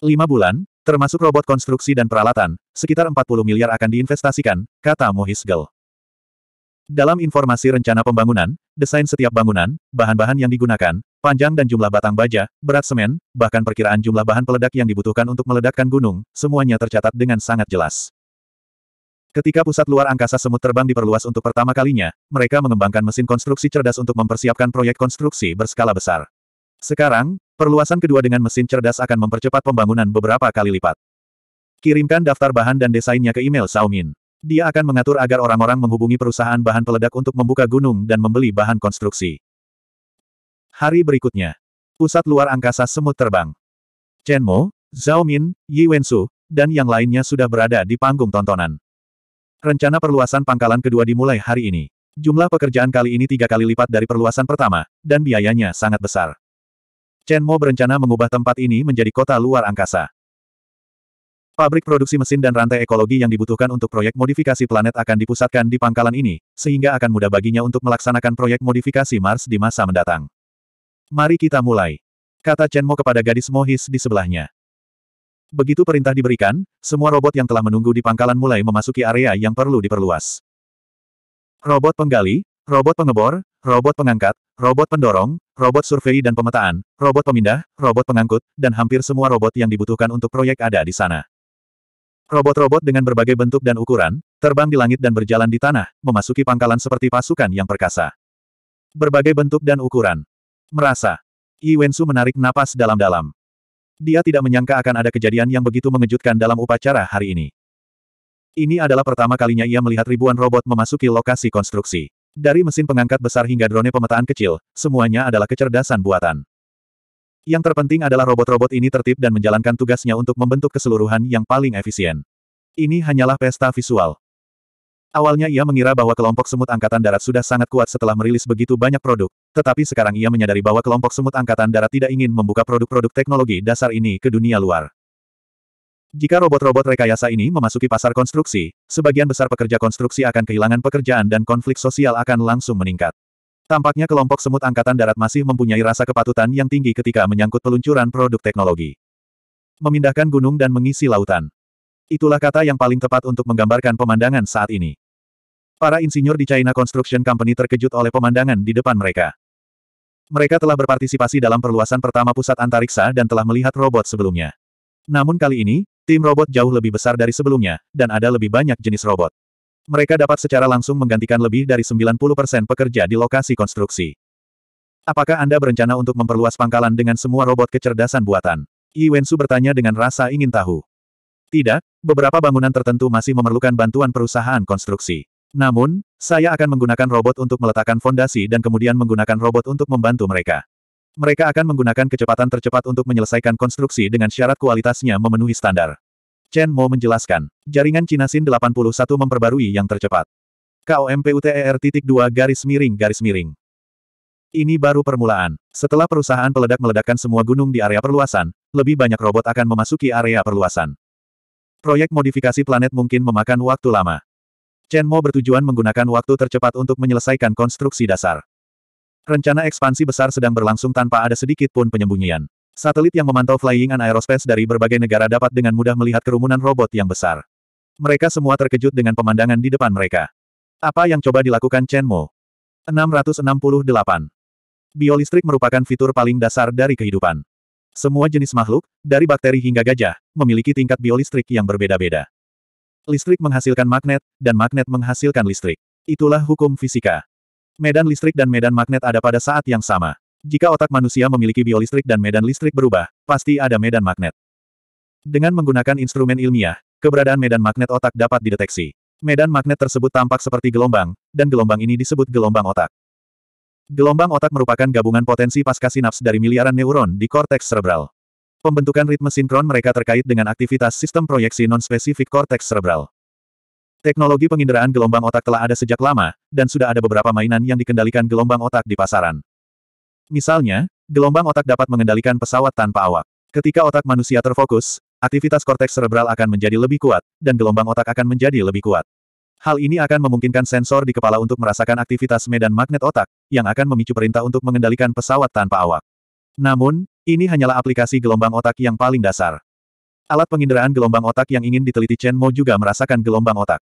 Lima bulan, termasuk robot konstruksi dan peralatan, sekitar 40 miliar akan diinvestasikan, kata Mohisgel. Dalam informasi rencana pembangunan, desain setiap bangunan, bahan-bahan yang digunakan, panjang dan jumlah batang baja, berat semen, bahkan perkiraan jumlah bahan peledak yang dibutuhkan untuk meledakkan gunung, semuanya tercatat dengan sangat jelas. Ketika pusat luar angkasa semut terbang diperluas untuk pertama kalinya, mereka mengembangkan mesin konstruksi cerdas untuk mempersiapkan proyek konstruksi berskala besar. Sekarang, perluasan kedua dengan mesin cerdas akan mempercepat pembangunan beberapa kali lipat. Kirimkan daftar bahan dan desainnya ke email Saumin. Dia akan mengatur agar orang-orang menghubungi perusahaan bahan peledak untuk membuka gunung dan membeli bahan konstruksi. Hari berikutnya. Pusat luar angkasa semut terbang. Chen Mo, Zhao Min, Yi Wensu, dan yang lainnya sudah berada di panggung tontonan. Rencana perluasan pangkalan kedua dimulai hari ini. Jumlah pekerjaan kali ini tiga kali lipat dari perluasan pertama, dan biayanya sangat besar. Chen Mo berencana mengubah tempat ini menjadi kota luar angkasa. Pabrik produksi mesin dan rantai ekologi yang dibutuhkan untuk proyek modifikasi planet akan dipusatkan di pangkalan ini, sehingga akan mudah baginya untuk melaksanakan proyek modifikasi Mars di masa mendatang. Mari kita mulai. Kata Chen Mo kepada gadis Mohis di sebelahnya. Begitu perintah diberikan, semua robot yang telah menunggu di pangkalan mulai memasuki area yang perlu diperluas. Robot penggali, robot pengebor, robot pengangkat, robot pendorong, robot survei dan pemetaan, robot pemindah, robot pengangkut, dan hampir semua robot yang dibutuhkan untuk proyek ada di sana. Robot-robot dengan berbagai bentuk dan ukuran, terbang di langit dan berjalan di tanah, memasuki pangkalan seperti pasukan yang perkasa. Berbagai bentuk dan ukuran. Merasa. Yi Wensu menarik napas dalam-dalam. Dia tidak menyangka akan ada kejadian yang begitu mengejutkan dalam upacara hari ini. Ini adalah pertama kalinya ia melihat ribuan robot memasuki lokasi konstruksi. Dari mesin pengangkat besar hingga drone pemetaan kecil, semuanya adalah kecerdasan buatan. Yang terpenting adalah robot-robot ini tertib dan menjalankan tugasnya untuk membentuk keseluruhan yang paling efisien. Ini hanyalah pesta visual. Awalnya ia mengira bahwa kelompok semut angkatan darat sudah sangat kuat setelah merilis begitu banyak produk, tetapi sekarang ia menyadari bahwa kelompok semut angkatan darat tidak ingin membuka produk-produk teknologi dasar ini ke dunia luar. Jika robot-robot rekayasa ini memasuki pasar konstruksi, sebagian besar pekerja konstruksi akan kehilangan pekerjaan dan konflik sosial akan langsung meningkat. Tampaknya kelompok semut angkatan darat masih mempunyai rasa kepatutan yang tinggi ketika menyangkut peluncuran produk teknologi. Memindahkan gunung dan mengisi lautan. Itulah kata yang paling tepat untuk menggambarkan pemandangan saat ini. Para insinyur di China Construction Company terkejut oleh pemandangan di depan mereka. Mereka telah berpartisipasi dalam perluasan pertama pusat antariksa dan telah melihat robot sebelumnya. Namun kali ini, tim robot jauh lebih besar dari sebelumnya, dan ada lebih banyak jenis robot. Mereka dapat secara langsung menggantikan lebih dari 90% pekerja di lokasi konstruksi. Apakah Anda berencana untuk memperluas pangkalan dengan semua robot kecerdasan buatan? Yi Wensu bertanya dengan rasa ingin tahu. Tidak, beberapa bangunan tertentu masih memerlukan bantuan perusahaan konstruksi. Namun, saya akan menggunakan robot untuk meletakkan fondasi dan kemudian menggunakan robot untuk membantu mereka. Mereka akan menggunakan kecepatan tercepat untuk menyelesaikan konstruksi dengan syarat kualitasnya memenuhi standar. Chen Mo menjelaskan, jaringan Cinasin 81 memperbarui yang tercepat. KOMPUTER.2 garis miring garis miring. Ini baru permulaan. Setelah perusahaan peledak meledakkan semua gunung di area perluasan, lebih banyak robot akan memasuki area perluasan. Proyek modifikasi planet mungkin memakan waktu lama. Chen Mo bertujuan menggunakan waktu tercepat untuk menyelesaikan konstruksi dasar. Rencana ekspansi besar sedang berlangsung tanpa ada sedikit pun penyembunyian. Satelit yang memantau Flying An Aerospace dari berbagai negara dapat dengan mudah melihat kerumunan robot yang besar. Mereka semua terkejut dengan pemandangan di depan mereka. Apa yang coba dilakukan Chen Mo? 668. Biolistrik merupakan fitur paling dasar dari kehidupan. Semua jenis makhluk, dari bakteri hingga gajah, memiliki tingkat biolistrik yang berbeda-beda. Listrik menghasilkan magnet, dan magnet menghasilkan listrik. Itulah hukum fisika. Medan listrik dan medan magnet ada pada saat yang sama. Jika otak manusia memiliki biolistrik dan medan listrik berubah, pasti ada medan magnet. Dengan menggunakan instrumen ilmiah, keberadaan medan magnet otak dapat dideteksi. Medan magnet tersebut tampak seperti gelombang, dan gelombang ini disebut gelombang otak. Gelombang otak merupakan gabungan potensi pasca sinaps dari miliaran neuron di korteks cerebral. Pembentukan ritme sinkron mereka terkait dengan aktivitas sistem proyeksi non-spesifik korteks cerebral. Teknologi penginderaan gelombang otak telah ada sejak lama, dan sudah ada beberapa mainan yang dikendalikan gelombang otak di pasaran. Misalnya, gelombang otak dapat mengendalikan pesawat tanpa awak. Ketika otak manusia terfokus, aktivitas korteks serebral akan menjadi lebih kuat, dan gelombang otak akan menjadi lebih kuat. Hal ini akan memungkinkan sensor di kepala untuk merasakan aktivitas medan magnet otak, yang akan memicu perintah untuk mengendalikan pesawat tanpa awak. Namun, ini hanyalah aplikasi gelombang otak yang paling dasar. Alat penginderaan gelombang otak yang ingin diteliti Chen Mo juga merasakan gelombang otak.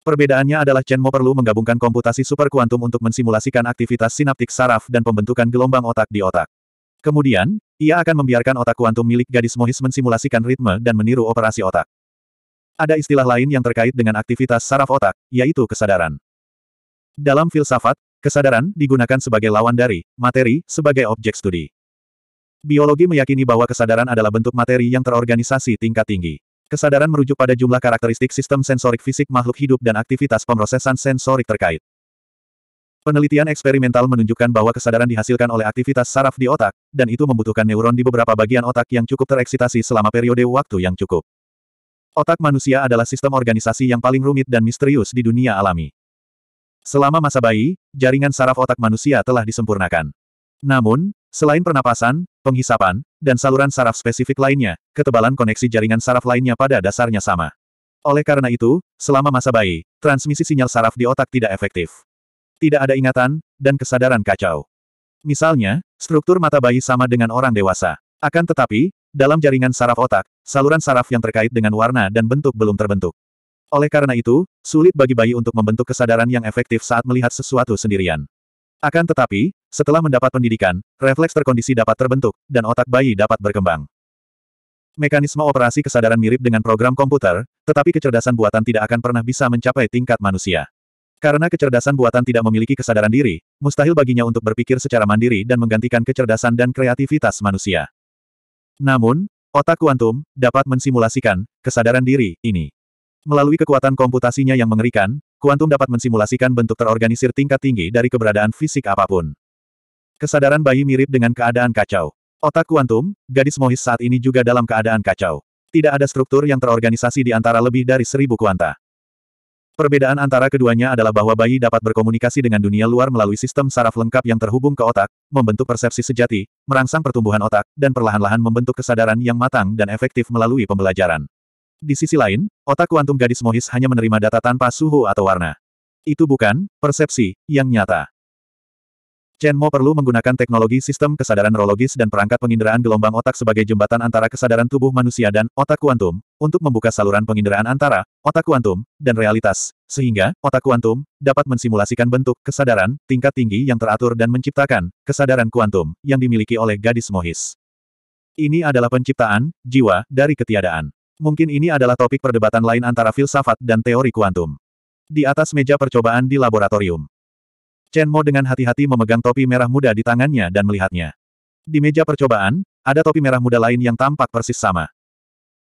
Perbedaannya adalah Chen Mo perlu menggabungkan komputasi superkuantum untuk mensimulasikan aktivitas sinaptik saraf dan pembentukan gelombang otak di otak. Kemudian, ia akan membiarkan otak kuantum milik gadis Mohis mensimulasikan ritme dan meniru operasi otak. Ada istilah lain yang terkait dengan aktivitas saraf otak, yaitu kesadaran. Dalam filsafat, kesadaran digunakan sebagai lawan dari materi sebagai objek studi. Biologi meyakini bahwa kesadaran adalah bentuk materi yang terorganisasi tingkat tinggi. Kesadaran merujuk pada jumlah karakteristik sistem sensorik fisik makhluk hidup dan aktivitas pemrosesan sensorik terkait. Penelitian eksperimental menunjukkan bahwa kesadaran dihasilkan oleh aktivitas saraf di otak, dan itu membutuhkan neuron di beberapa bagian otak yang cukup tereksitasi selama periode waktu yang cukup. Otak manusia adalah sistem organisasi yang paling rumit dan misterius di dunia alami. Selama masa bayi, jaringan saraf otak manusia telah disempurnakan. Namun, Selain pernapasan, penghisapan, dan saluran saraf spesifik lainnya, ketebalan koneksi jaringan saraf lainnya pada dasarnya sama. Oleh karena itu, selama masa bayi, transmisi sinyal saraf di otak tidak efektif. Tidak ada ingatan, dan kesadaran kacau. Misalnya, struktur mata bayi sama dengan orang dewasa. Akan tetapi, dalam jaringan saraf otak, saluran saraf yang terkait dengan warna dan bentuk belum terbentuk. Oleh karena itu, sulit bagi bayi untuk membentuk kesadaran yang efektif saat melihat sesuatu sendirian. Akan tetapi, setelah mendapat pendidikan, refleks terkondisi dapat terbentuk, dan otak bayi dapat berkembang. Mekanisme operasi kesadaran mirip dengan program komputer, tetapi kecerdasan buatan tidak akan pernah bisa mencapai tingkat manusia. Karena kecerdasan buatan tidak memiliki kesadaran diri, mustahil baginya untuk berpikir secara mandiri dan menggantikan kecerdasan dan kreativitas manusia. Namun, otak kuantum dapat mensimulasikan kesadaran diri ini. Melalui kekuatan komputasinya yang mengerikan, kuantum dapat mensimulasikan bentuk terorganisir tingkat tinggi dari keberadaan fisik apapun. Kesadaran bayi mirip dengan keadaan kacau. Otak kuantum, gadis Mohis saat ini juga dalam keadaan kacau. Tidak ada struktur yang terorganisasi di antara lebih dari seribu kuanta. Perbedaan antara keduanya adalah bahwa bayi dapat berkomunikasi dengan dunia luar melalui sistem saraf lengkap yang terhubung ke otak, membentuk persepsi sejati, merangsang pertumbuhan otak, dan perlahan-lahan membentuk kesadaran yang matang dan efektif melalui pembelajaran. Di sisi lain, otak kuantum gadis Mohis hanya menerima data tanpa suhu atau warna. Itu bukan persepsi yang nyata. Chen Mo perlu menggunakan teknologi sistem kesadaran neurologis dan perangkat penginderaan gelombang otak sebagai jembatan antara kesadaran tubuh manusia dan otak kuantum, untuk membuka saluran penginderaan antara otak kuantum dan realitas, sehingga otak kuantum dapat mensimulasikan bentuk kesadaran tingkat tinggi yang teratur dan menciptakan kesadaran kuantum yang dimiliki oleh gadis Mohis. Ini adalah penciptaan jiwa dari ketiadaan. Mungkin ini adalah topik perdebatan lain antara filsafat dan teori kuantum. Di atas meja percobaan di laboratorium. Chen Mo dengan hati-hati memegang topi merah muda di tangannya dan melihatnya. Di meja percobaan, ada topi merah muda lain yang tampak persis sama.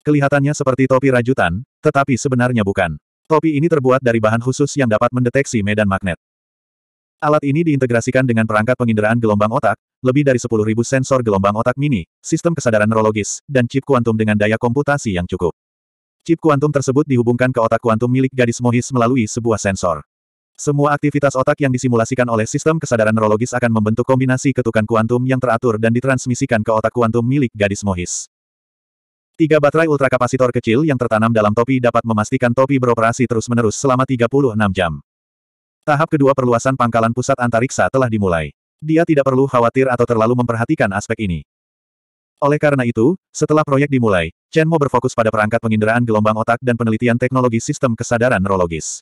Kelihatannya seperti topi rajutan, tetapi sebenarnya bukan. Topi ini terbuat dari bahan khusus yang dapat mendeteksi medan magnet. Alat ini diintegrasikan dengan perangkat penginderaan gelombang otak, lebih dari 10.000 sensor gelombang otak mini, sistem kesadaran neurologis, dan chip kuantum dengan daya komputasi yang cukup. Chip kuantum tersebut dihubungkan ke otak kuantum milik gadis Mohis melalui sebuah sensor. Semua aktivitas otak yang disimulasikan oleh sistem kesadaran neurologis akan membentuk kombinasi ketukan kuantum yang teratur dan ditransmisikan ke otak kuantum milik gadis Mohis. Tiga baterai ultrakapasitor kecil yang tertanam dalam topi dapat memastikan topi beroperasi terus-menerus selama 36 jam. Tahap kedua perluasan pangkalan pusat antariksa telah dimulai. Dia tidak perlu khawatir atau terlalu memperhatikan aspek ini. Oleh karena itu, setelah proyek dimulai, Chen Mo berfokus pada perangkat penginderaan gelombang otak dan penelitian teknologi sistem kesadaran neurologis.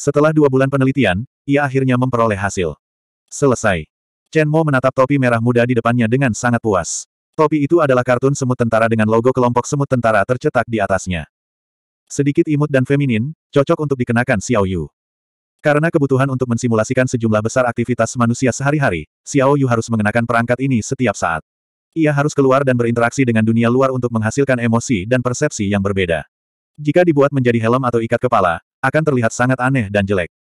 Setelah dua bulan penelitian, ia akhirnya memperoleh hasil. Selesai. Chen Mo menatap topi merah muda di depannya dengan sangat puas. Topi itu adalah kartun semut tentara dengan logo kelompok semut tentara tercetak di atasnya. Sedikit imut dan feminin, cocok untuk dikenakan Xiao Yu. Karena kebutuhan untuk mensimulasikan sejumlah besar aktivitas manusia sehari-hari, Xiao Yu harus mengenakan perangkat ini setiap saat. Ia harus keluar dan berinteraksi dengan dunia luar untuk menghasilkan emosi dan persepsi yang berbeda. Jika dibuat menjadi helm atau ikat kepala, akan terlihat sangat aneh dan jelek.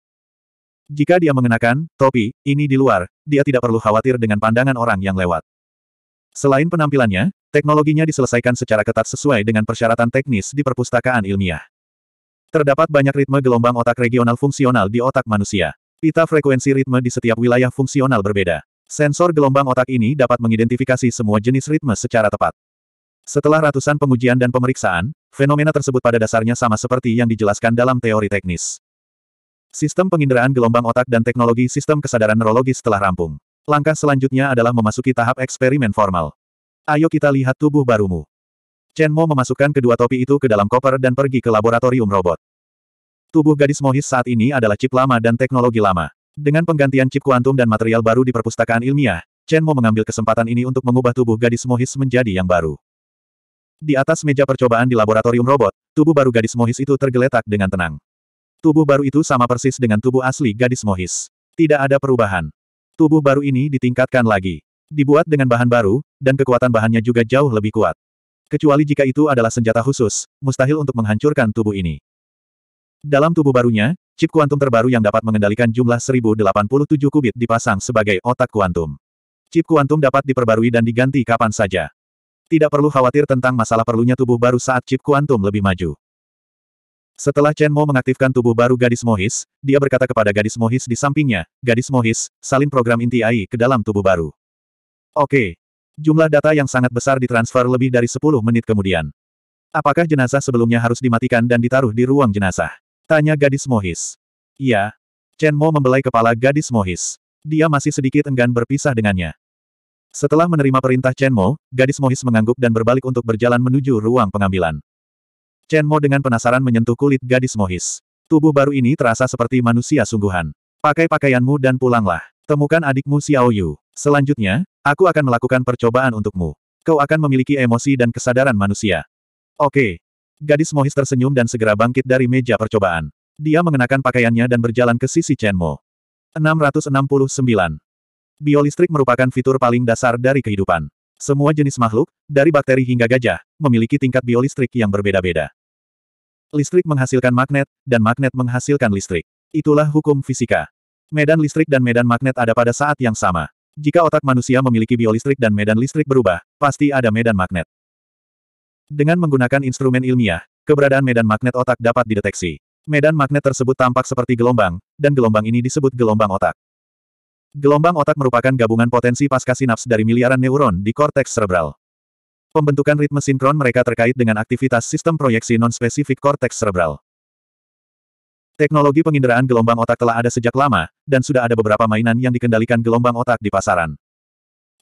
Jika dia mengenakan topi ini di luar, dia tidak perlu khawatir dengan pandangan orang yang lewat. Selain penampilannya, teknologinya diselesaikan secara ketat sesuai dengan persyaratan teknis di perpustakaan ilmiah. Terdapat banyak ritme gelombang otak regional fungsional di otak manusia. Pita frekuensi ritme di setiap wilayah fungsional berbeda. Sensor gelombang otak ini dapat mengidentifikasi semua jenis ritme secara tepat. Setelah ratusan pengujian dan pemeriksaan, fenomena tersebut pada dasarnya sama seperti yang dijelaskan dalam teori teknis. Sistem penginderaan gelombang otak dan teknologi sistem kesadaran neurologis telah rampung. Langkah selanjutnya adalah memasuki tahap eksperimen formal. Ayo kita lihat tubuh barumu. Chen Mo memasukkan kedua topi itu ke dalam koper dan pergi ke laboratorium robot. Tubuh gadis Mohis saat ini adalah chip lama dan teknologi lama. Dengan penggantian chip kuantum dan material baru di perpustakaan ilmiah, Chen Mo mengambil kesempatan ini untuk mengubah tubuh gadis Mohis menjadi yang baru. Di atas meja percobaan di laboratorium robot, tubuh baru gadis Mohis itu tergeletak dengan tenang. Tubuh baru itu sama persis dengan tubuh asli gadis Mohis. Tidak ada perubahan. Tubuh baru ini ditingkatkan lagi. Dibuat dengan bahan baru, dan kekuatan bahannya juga jauh lebih kuat. Kecuali jika itu adalah senjata khusus, mustahil untuk menghancurkan tubuh ini. Dalam tubuh barunya, chip kuantum terbaru yang dapat mengendalikan jumlah 1087 kubit dipasang sebagai otak kuantum. Chip kuantum dapat diperbarui dan diganti kapan saja. Tidak perlu khawatir tentang masalah perlunya tubuh baru saat chip kuantum lebih maju. Setelah Chen Mo mengaktifkan tubuh baru gadis Mohis, dia berkata kepada gadis Mohis di sampingnya, gadis Mohis, salin program inti AI ke dalam tubuh baru. Oke, jumlah data yang sangat besar ditransfer lebih dari 10 menit kemudian. Apakah jenazah sebelumnya harus dimatikan dan ditaruh di ruang jenazah? Tanya gadis Mohis. Iya. Chen Mo membelai kepala gadis Mohis. Dia masih sedikit enggan berpisah dengannya. Setelah menerima perintah Chen Mo, gadis Mohis mengangguk dan berbalik untuk berjalan menuju ruang pengambilan. Chen Mo dengan penasaran menyentuh kulit gadis Mohis. Tubuh baru ini terasa seperti manusia sungguhan. Pakai pakaianmu dan pulanglah. Temukan adikmu Xiao Yu. Selanjutnya, Aku akan melakukan percobaan untukmu. Kau akan memiliki emosi dan kesadaran manusia. Oke. Gadis Mohis tersenyum dan segera bangkit dari meja percobaan. Dia mengenakan pakaiannya dan berjalan ke sisi Chen Mo. 669. Biolistrik merupakan fitur paling dasar dari kehidupan. Semua jenis makhluk, dari bakteri hingga gajah, memiliki tingkat biolistrik yang berbeda-beda. Listrik menghasilkan magnet, dan magnet menghasilkan listrik. Itulah hukum fisika. Medan listrik dan medan magnet ada pada saat yang sama. Jika otak manusia memiliki biolistrik dan medan listrik berubah, pasti ada medan magnet. Dengan menggunakan instrumen ilmiah, keberadaan medan magnet otak dapat dideteksi. Medan magnet tersebut tampak seperti gelombang, dan gelombang ini disebut gelombang otak. Gelombang otak merupakan gabungan potensi pasca sinaps dari miliaran neuron di korteks cerebral. Pembentukan ritme sinkron mereka terkait dengan aktivitas sistem proyeksi non-spesifik korteks cerebral. Teknologi penginderaan gelombang otak telah ada sejak lama, dan sudah ada beberapa mainan yang dikendalikan gelombang otak di pasaran.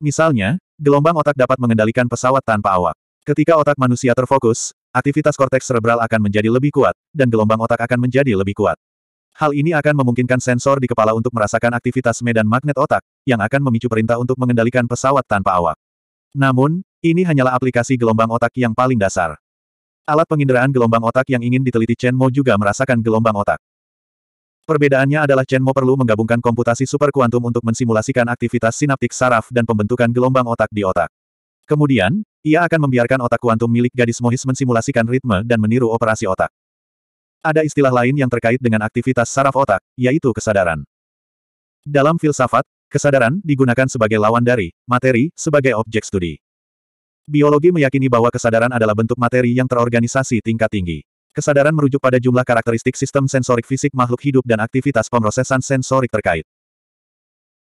Misalnya, gelombang otak dapat mengendalikan pesawat tanpa awak. Ketika otak manusia terfokus, aktivitas korteks serebral akan menjadi lebih kuat, dan gelombang otak akan menjadi lebih kuat. Hal ini akan memungkinkan sensor di kepala untuk merasakan aktivitas medan magnet otak, yang akan memicu perintah untuk mengendalikan pesawat tanpa awak. Namun, ini hanyalah aplikasi gelombang otak yang paling dasar. Alat penginderaan gelombang otak yang ingin diteliti Chen Mo juga merasakan gelombang otak. Perbedaannya adalah Chen Mo perlu menggabungkan komputasi super kuantum untuk mensimulasikan aktivitas sinaptik saraf dan pembentukan gelombang otak di otak. Kemudian, ia akan membiarkan otak kuantum milik gadis Mohis mensimulasikan ritme dan meniru operasi otak. Ada istilah lain yang terkait dengan aktivitas saraf otak, yaitu kesadaran. Dalam filsafat, kesadaran digunakan sebagai lawan dari materi sebagai objek studi. Biologi meyakini bahwa kesadaran adalah bentuk materi yang terorganisasi tingkat tinggi. Kesadaran merujuk pada jumlah karakteristik sistem sensorik fisik makhluk hidup dan aktivitas pemrosesan sensorik terkait.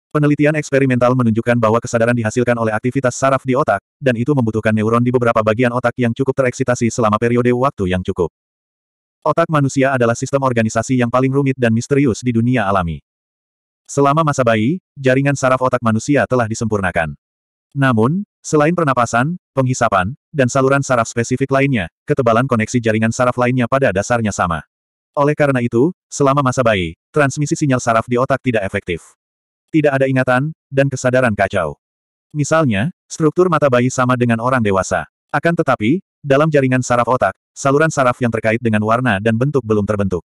Penelitian eksperimental menunjukkan bahwa kesadaran dihasilkan oleh aktivitas saraf di otak, dan itu membutuhkan neuron di beberapa bagian otak yang cukup tereksitasi selama periode waktu yang cukup. Otak manusia adalah sistem organisasi yang paling rumit dan misterius di dunia alami. Selama masa bayi, jaringan saraf otak manusia telah disempurnakan. Namun, Selain pernapasan, penghisapan, dan saluran saraf spesifik lainnya, ketebalan koneksi jaringan saraf lainnya pada dasarnya sama. Oleh karena itu, selama masa bayi, transmisi sinyal saraf di otak tidak efektif. Tidak ada ingatan, dan kesadaran kacau. Misalnya, struktur mata bayi sama dengan orang dewasa. Akan tetapi, dalam jaringan saraf otak, saluran saraf yang terkait dengan warna dan bentuk belum terbentuk.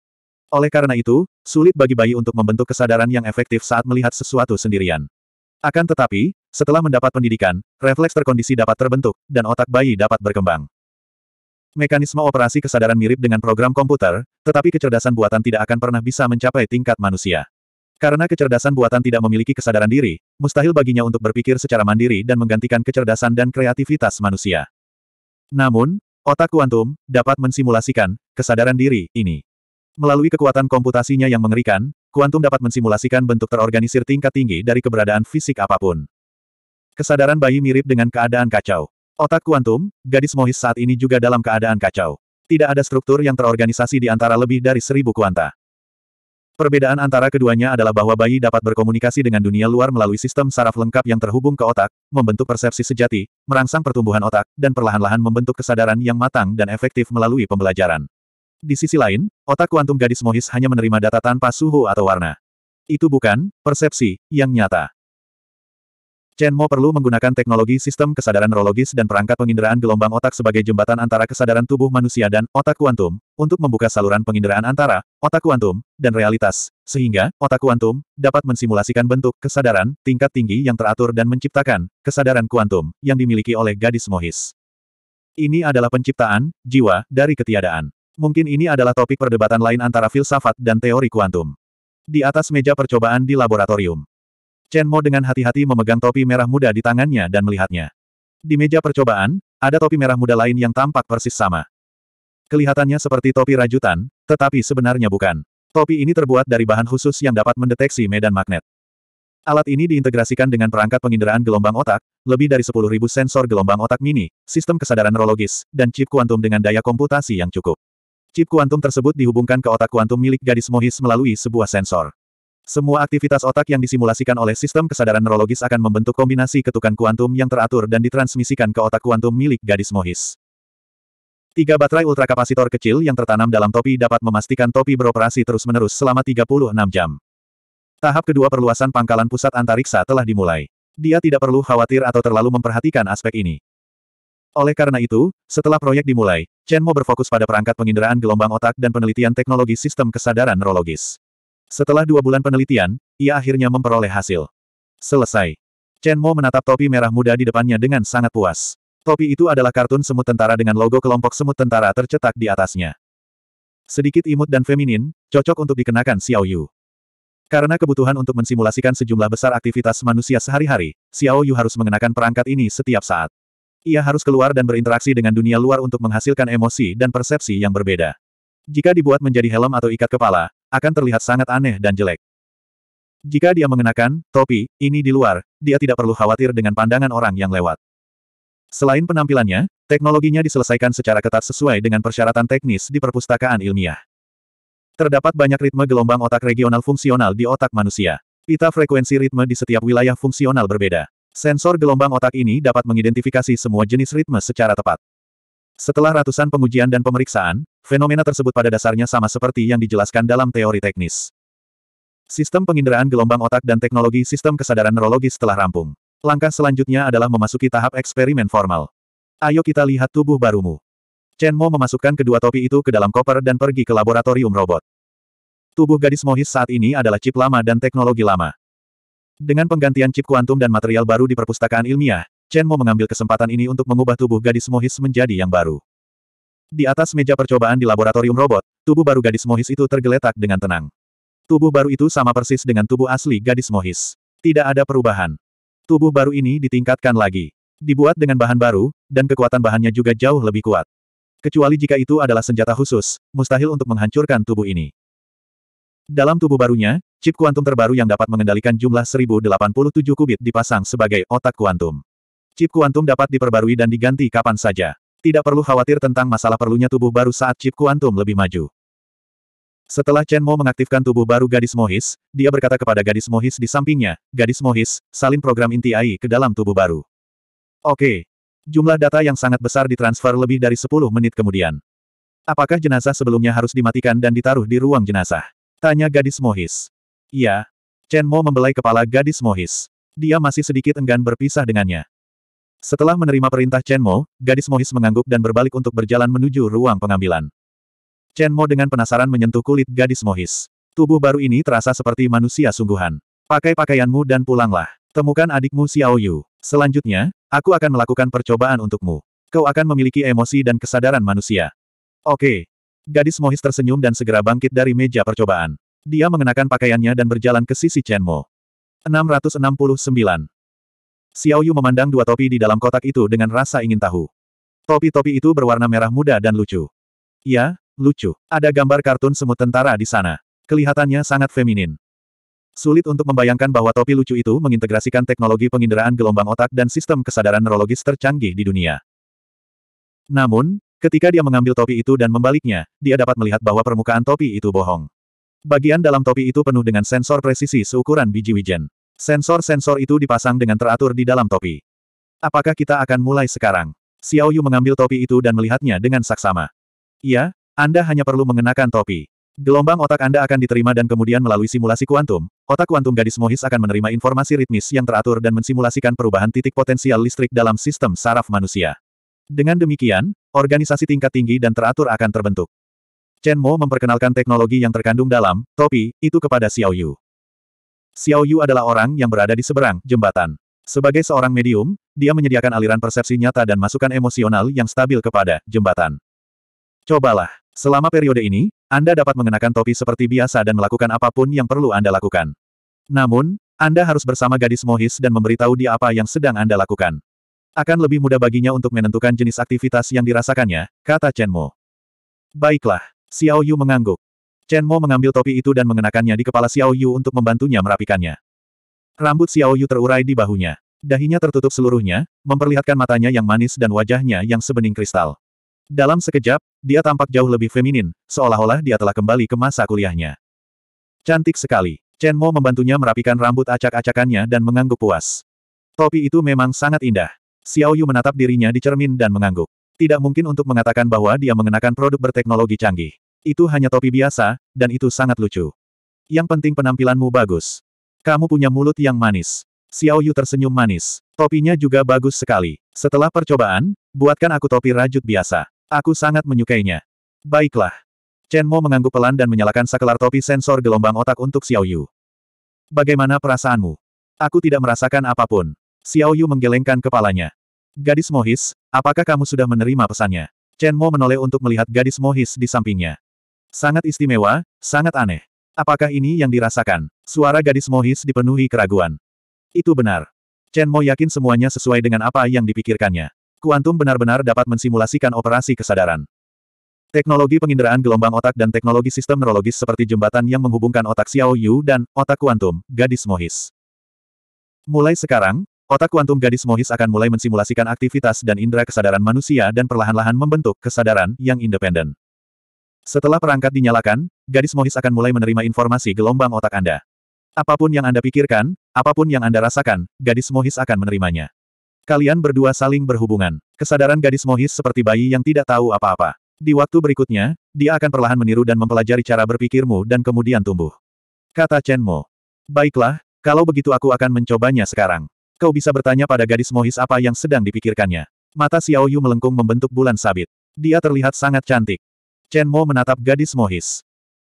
Oleh karena itu, sulit bagi bayi untuk membentuk kesadaran yang efektif saat melihat sesuatu sendirian. Akan tetapi, setelah mendapat pendidikan, refleks terkondisi dapat terbentuk, dan otak bayi dapat berkembang. Mekanisme operasi kesadaran mirip dengan program komputer, tetapi kecerdasan buatan tidak akan pernah bisa mencapai tingkat manusia. Karena kecerdasan buatan tidak memiliki kesadaran diri, mustahil baginya untuk berpikir secara mandiri dan menggantikan kecerdasan dan kreativitas manusia. Namun, otak kuantum dapat mensimulasikan kesadaran diri ini. Melalui kekuatan komputasinya yang mengerikan, kuantum dapat mensimulasikan bentuk terorganisir tingkat tinggi dari keberadaan fisik apapun. Kesadaran bayi mirip dengan keadaan kacau. Otak kuantum, gadis Mohis saat ini juga dalam keadaan kacau. Tidak ada struktur yang terorganisasi di antara lebih dari seribu kuanta. Perbedaan antara keduanya adalah bahwa bayi dapat berkomunikasi dengan dunia luar melalui sistem saraf lengkap yang terhubung ke otak, membentuk persepsi sejati, merangsang pertumbuhan otak, dan perlahan-lahan membentuk kesadaran yang matang dan efektif melalui pembelajaran. Di sisi lain, otak kuantum gadis Mohis hanya menerima data tanpa suhu atau warna. Itu bukan persepsi yang nyata. Chen Mo perlu menggunakan teknologi sistem kesadaran neurologis dan perangkat penginderaan gelombang otak sebagai jembatan antara kesadaran tubuh manusia dan otak kuantum, untuk membuka saluran penginderaan antara otak kuantum dan realitas, sehingga otak kuantum dapat mensimulasikan bentuk kesadaran tingkat tinggi yang teratur dan menciptakan kesadaran kuantum yang dimiliki oleh gadis Mohis. Ini adalah penciptaan jiwa dari ketiadaan. Mungkin ini adalah topik perdebatan lain antara filsafat dan teori kuantum. Di atas meja percobaan di laboratorium, Chen Mo dengan hati-hati memegang topi merah muda di tangannya dan melihatnya. Di meja percobaan, ada topi merah muda lain yang tampak persis sama. Kelihatannya seperti topi rajutan, tetapi sebenarnya bukan. Topi ini terbuat dari bahan khusus yang dapat mendeteksi medan magnet. Alat ini diintegrasikan dengan perangkat penginderaan gelombang otak, lebih dari 10.000 sensor gelombang otak mini, sistem kesadaran neurologis, dan chip kuantum dengan daya komputasi yang cukup. Chip kuantum tersebut dihubungkan ke otak kuantum milik gadis Mohis melalui sebuah sensor. Semua aktivitas otak yang disimulasikan oleh sistem kesadaran neurologis akan membentuk kombinasi ketukan kuantum yang teratur dan ditransmisikan ke otak kuantum milik gadis Mohis. Tiga baterai ultrakapasitor kecil yang tertanam dalam topi dapat memastikan topi beroperasi terus-menerus selama 36 jam. Tahap kedua perluasan pangkalan pusat antariksa telah dimulai. Dia tidak perlu khawatir atau terlalu memperhatikan aspek ini. Oleh karena itu, setelah proyek dimulai, Chen Mo berfokus pada perangkat penginderaan gelombang otak dan penelitian teknologi sistem kesadaran neurologis. Setelah dua bulan penelitian, ia akhirnya memperoleh hasil. Selesai. Chen Mo menatap topi merah muda di depannya dengan sangat puas. Topi itu adalah kartun semut tentara dengan logo kelompok semut tentara tercetak di atasnya. Sedikit imut dan feminin, cocok untuk dikenakan Xiao Yu. Karena kebutuhan untuk mensimulasikan sejumlah besar aktivitas manusia sehari-hari, Xiao Yu harus mengenakan perangkat ini setiap saat. Ia harus keluar dan berinteraksi dengan dunia luar untuk menghasilkan emosi dan persepsi yang berbeda. Jika dibuat menjadi helm atau ikat kepala, akan terlihat sangat aneh dan jelek. Jika dia mengenakan topi, ini di luar, dia tidak perlu khawatir dengan pandangan orang yang lewat. Selain penampilannya, teknologinya diselesaikan secara ketat sesuai dengan persyaratan teknis di perpustakaan ilmiah. Terdapat banyak ritme gelombang otak regional fungsional di otak manusia. Pita frekuensi ritme di setiap wilayah fungsional berbeda. Sensor gelombang otak ini dapat mengidentifikasi semua jenis ritme secara tepat. Setelah ratusan pengujian dan pemeriksaan, Fenomena tersebut pada dasarnya sama seperti yang dijelaskan dalam teori teknis. Sistem penginderaan gelombang otak dan teknologi sistem kesadaran neurologis telah rampung. Langkah selanjutnya adalah memasuki tahap eksperimen formal. Ayo kita lihat tubuh barumu. Chen Mo memasukkan kedua topi itu ke dalam koper dan pergi ke laboratorium robot. Tubuh gadis Mohis saat ini adalah chip lama dan teknologi lama. Dengan penggantian chip kuantum dan material baru di perpustakaan ilmiah, Chen Mo mengambil kesempatan ini untuk mengubah tubuh gadis Mohis menjadi yang baru. Di atas meja percobaan di laboratorium robot, tubuh baru gadis Mohis itu tergeletak dengan tenang. Tubuh baru itu sama persis dengan tubuh asli gadis Mohis. Tidak ada perubahan. Tubuh baru ini ditingkatkan lagi. Dibuat dengan bahan baru, dan kekuatan bahannya juga jauh lebih kuat. Kecuali jika itu adalah senjata khusus, mustahil untuk menghancurkan tubuh ini. Dalam tubuh barunya, chip kuantum terbaru yang dapat mengendalikan jumlah 1087 kubit dipasang sebagai otak kuantum. Chip kuantum dapat diperbarui dan diganti kapan saja. Tidak perlu khawatir tentang masalah perlunya tubuh baru saat chip kuantum lebih maju. Setelah Chen Mo mengaktifkan tubuh baru gadis Mohis, dia berkata kepada gadis Mohis di sampingnya, gadis Mohis, salin program inti AI ke dalam tubuh baru. Oke. Jumlah data yang sangat besar ditransfer lebih dari 10 menit kemudian. Apakah jenazah sebelumnya harus dimatikan dan ditaruh di ruang jenazah? Tanya gadis Mohis. Iya. Chen Mo membelai kepala gadis Mohis. Dia masih sedikit enggan berpisah dengannya. Setelah menerima perintah Chen Mo, gadis Mohis mengangguk dan berbalik untuk berjalan menuju ruang pengambilan. Chen Mo dengan penasaran menyentuh kulit gadis Mohis. Tubuh baru ini terasa seperti manusia sungguhan. Pakai pakaianmu dan pulanglah. Temukan adikmu Xiao Yu. Selanjutnya, aku akan melakukan percobaan untukmu. Kau akan memiliki emosi dan kesadaran manusia. Oke. Gadis Mohis tersenyum dan segera bangkit dari meja percobaan. Dia mengenakan pakaiannya dan berjalan ke sisi Chen Mo. 669. Xiao Yu memandang dua topi di dalam kotak itu dengan rasa ingin tahu. Topi-topi itu berwarna merah muda dan lucu. Ya, lucu. Ada gambar kartun semut tentara di sana. Kelihatannya sangat feminin. Sulit untuk membayangkan bahwa topi lucu itu mengintegrasikan teknologi penginderaan gelombang otak dan sistem kesadaran neurologis tercanggih di dunia. Namun, ketika dia mengambil topi itu dan membaliknya, dia dapat melihat bahwa permukaan topi itu bohong. Bagian dalam topi itu penuh dengan sensor presisi seukuran biji wijen. Sensor-sensor itu dipasang dengan teratur di dalam topi. Apakah kita akan mulai sekarang? Xiao Yu mengambil topi itu dan melihatnya dengan saksama. Iya, Anda hanya perlu mengenakan topi. Gelombang otak Anda akan diterima dan kemudian melalui simulasi kuantum, otak kuantum gadis Mohis akan menerima informasi ritmis yang teratur dan mensimulasikan perubahan titik potensial listrik dalam sistem saraf manusia. Dengan demikian, organisasi tingkat tinggi dan teratur akan terbentuk. Chen Mo memperkenalkan teknologi yang terkandung dalam topi itu kepada Xiao Yu. Xiao Yu adalah orang yang berada di seberang jembatan. Sebagai seorang medium, dia menyediakan aliran persepsi nyata dan masukan emosional yang stabil kepada jembatan. Cobalah. Selama periode ini, Anda dapat mengenakan topi seperti biasa dan melakukan apapun yang perlu Anda lakukan. Namun, Anda harus bersama gadis Mohis dan memberitahu dia apa yang sedang Anda lakukan. Akan lebih mudah baginya untuk menentukan jenis aktivitas yang dirasakannya, kata Chen Mo. Baiklah, Xiao Yu mengangguk. Chen Mo mengambil topi itu dan mengenakannya di kepala Xiao Yu untuk membantunya merapikannya. Rambut Xiao Yu terurai di bahunya. Dahinya tertutup seluruhnya, memperlihatkan matanya yang manis dan wajahnya yang sebening kristal. Dalam sekejap, dia tampak jauh lebih feminin, seolah-olah dia telah kembali ke masa kuliahnya. Cantik sekali. Chen Mo membantunya merapikan rambut acak-acakannya dan mengangguk puas. Topi itu memang sangat indah. Xiao Yu menatap dirinya di cermin dan mengangguk. Tidak mungkin untuk mengatakan bahwa dia mengenakan produk berteknologi canggih. Itu hanya topi biasa, dan itu sangat lucu. Yang penting penampilanmu bagus. Kamu punya mulut yang manis. Xiao Yu tersenyum manis. Topinya juga bagus sekali. Setelah percobaan, buatkan aku topi rajut biasa. Aku sangat menyukainya. Baiklah. Chen Mo mengangguk pelan dan menyalakan sakelar topi sensor gelombang otak untuk Xiao Yu. Bagaimana perasaanmu? Aku tidak merasakan apapun. Xiao Yu menggelengkan kepalanya. Gadis Mohis, apakah kamu sudah menerima pesannya? Chen Mo menoleh untuk melihat gadis Mohis di sampingnya. Sangat istimewa, sangat aneh. Apakah ini yang dirasakan? Suara gadis Mohis dipenuhi keraguan. Itu benar. Chen Mo yakin semuanya sesuai dengan apa yang dipikirkannya. Kuantum benar-benar dapat mensimulasikan operasi kesadaran. Teknologi penginderaan gelombang otak dan teknologi sistem neurologis seperti jembatan yang menghubungkan otak Xiao Yu dan otak kuantum, gadis Mohis. Mulai sekarang, otak kuantum gadis Mohis akan mulai mensimulasikan aktivitas dan indera kesadaran manusia dan perlahan-lahan membentuk kesadaran yang independen. Setelah perangkat dinyalakan, gadis Mohis akan mulai menerima informasi gelombang otak Anda. Apapun yang Anda pikirkan, apapun yang Anda rasakan, gadis Mohis akan menerimanya. Kalian berdua saling berhubungan. Kesadaran gadis Mohis seperti bayi yang tidak tahu apa-apa. Di waktu berikutnya, dia akan perlahan meniru dan mempelajari cara berpikirmu dan kemudian tumbuh. Kata Chen Mo. Baiklah, kalau begitu aku akan mencobanya sekarang. Kau bisa bertanya pada gadis Mohis apa yang sedang dipikirkannya. Mata Xiao Yu melengkung membentuk bulan sabit. Dia terlihat sangat cantik. Chen Mo menatap gadis Mohis.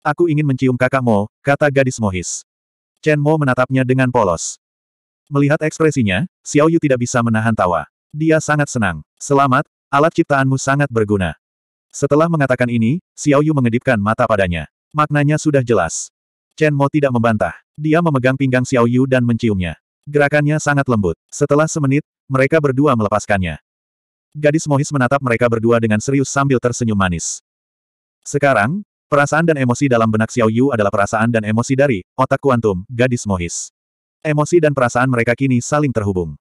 Aku ingin mencium kakak Mo, kata gadis Mohis. Chen Mo menatapnya dengan polos. Melihat ekspresinya, Xiao Yu tidak bisa menahan tawa. Dia sangat senang. Selamat, alat ciptaanmu sangat berguna. Setelah mengatakan ini, Xiao Yu mengedipkan mata padanya. Maknanya sudah jelas. Chen Mo tidak membantah. Dia memegang pinggang Xiao Yu dan menciumnya. Gerakannya sangat lembut. Setelah semenit, mereka berdua melepaskannya. Gadis Mohis menatap mereka berdua dengan serius sambil tersenyum manis. Sekarang, perasaan dan emosi dalam benak Xiao Yu adalah perasaan dan emosi dari otak kuantum, gadis Mohis. Emosi dan perasaan mereka kini saling terhubung.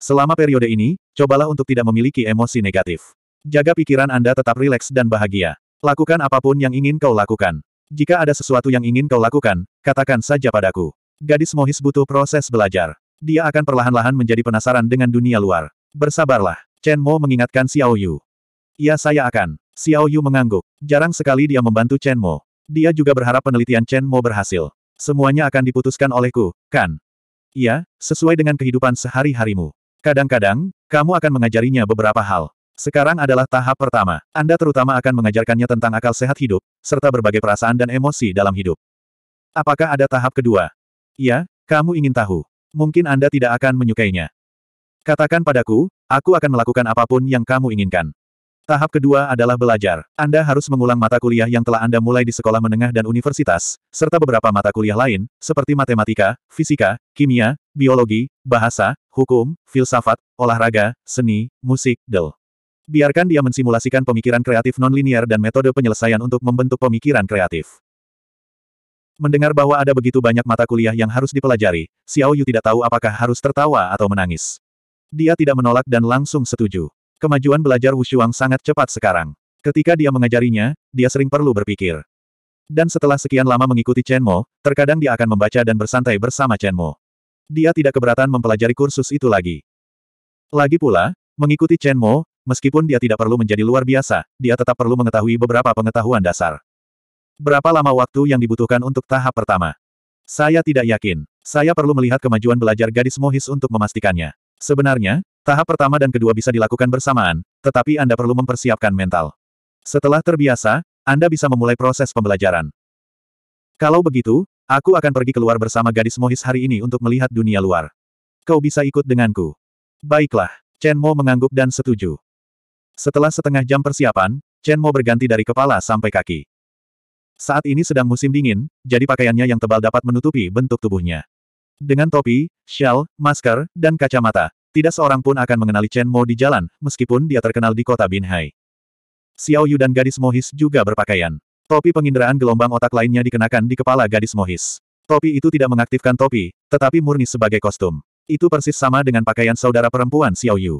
Selama periode ini, cobalah untuk tidak memiliki emosi negatif. Jaga pikiran Anda tetap rileks dan bahagia. Lakukan apapun yang ingin kau lakukan. Jika ada sesuatu yang ingin kau lakukan, katakan saja padaku. Gadis Mohis butuh proses belajar. Dia akan perlahan-lahan menjadi penasaran dengan dunia luar. Bersabarlah. Chen Mo mengingatkan Xiao Yu. Ya, saya akan. Xiao Yu mengangguk. Jarang sekali dia membantu Chen Mo. Dia juga berharap penelitian Chen Mo berhasil. Semuanya akan diputuskan olehku, kan? Iya, sesuai dengan kehidupan sehari-harimu. Kadang-kadang, kamu akan mengajarinya beberapa hal. Sekarang adalah tahap pertama. Anda terutama akan mengajarkannya tentang akal sehat hidup, serta berbagai perasaan dan emosi dalam hidup. Apakah ada tahap kedua? Iya, kamu ingin tahu. Mungkin Anda tidak akan menyukainya. Katakan padaku, aku akan melakukan apapun yang kamu inginkan. Tahap kedua adalah belajar. Anda harus mengulang mata kuliah yang telah Anda mulai di sekolah menengah dan universitas, serta beberapa mata kuliah lain, seperti matematika, fisika, kimia, biologi, bahasa, hukum, filsafat, olahraga, seni, musik, del. Biarkan dia mensimulasikan pemikiran kreatif nonlinier dan metode penyelesaian untuk membentuk pemikiran kreatif. Mendengar bahwa ada begitu banyak mata kuliah yang harus dipelajari, Xiao Yu tidak tahu apakah harus tertawa atau menangis. Dia tidak menolak dan langsung setuju. Kemajuan belajar Wushuang sangat cepat sekarang. Ketika dia mengajarinya, dia sering perlu berpikir. Dan setelah sekian lama mengikuti Chen Mo, terkadang dia akan membaca dan bersantai bersama Chen Mo. Dia tidak keberatan mempelajari kursus itu lagi. Lagi pula, mengikuti Chen Mo, meskipun dia tidak perlu menjadi luar biasa, dia tetap perlu mengetahui beberapa pengetahuan dasar. Berapa lama waktu yang dibutuhkan untuk tahap pertama? Saya tidak yakin. Saya perlu melihat kemajuan belajar gadis Mohis untuk memastikannya. Sebenarnya, Tahap pertama dan kedua bisa dilakukan bersamaan, tetapi Anda perlu mempersiapkan mental. Setelah terbiasa, Anda bisa memulai proses pembelajaran. Kalau begitu, aku akan pergi keluar bersama gadis Mohis hari ini untuk melihat dunia luar. Kau bisa ikut denganku. Baiklah, Chen Mo mengangguk dan setuju. Setelah setengah jam persiapan, Chen Mo berganti dari kepala sampai kaki. Saat ini sedang musim dingin, jadi pakaiannya yang tebal dapat menutupi bentuk tubuhnya. Dengan topi, shawl, masker, dan kacamata, tidak seorang pun akan mengenali Chen Mo di jalan, meskipun dia terkenal di kota Binhai. Xiao Yu dan gadis Mohis juga berpakaian. Topi penginderaan gelombang otak lainnya dikenakan di kepala gadis Mohis. Topi itu tidak mengaktifkan topi, tetapi murni sebagai kostum. Itu persis sama dengan pakaian saudara perempuan Xiao Yu.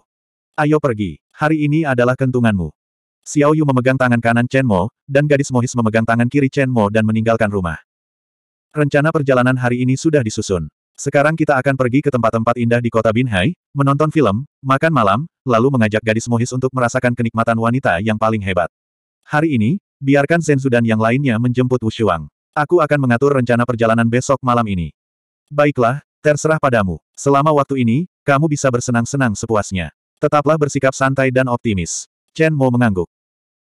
Ayo pergi, hari ini adalah kentunganmu. Xiao Yu memegang tangan kanan Chen Mo, dan gadis Mohis memegang tangan kiri Chen Mo dan meninggalkan rumah. Rencana perjalanan hari ini sudah disusun. Sekarang kita akan pergi ke tempat-tempat indah di kota Binhai, menonton film, makan malam, lalu mengajak gadis Mohis untuk merasakan kenikmatan wanita yang paling hebat. Hari ini, biarkan Senzu dan yang lainnya menjemput Wushuang. Aku akan mengatur rencana perjalanan besok malam ini. Baiklah, terserah padamu. Selama waktu ini, kamu bisa bersenang-senang sepuasnya. Tetaplah bersikap santai dan optimis. Chen Mo mengangguk.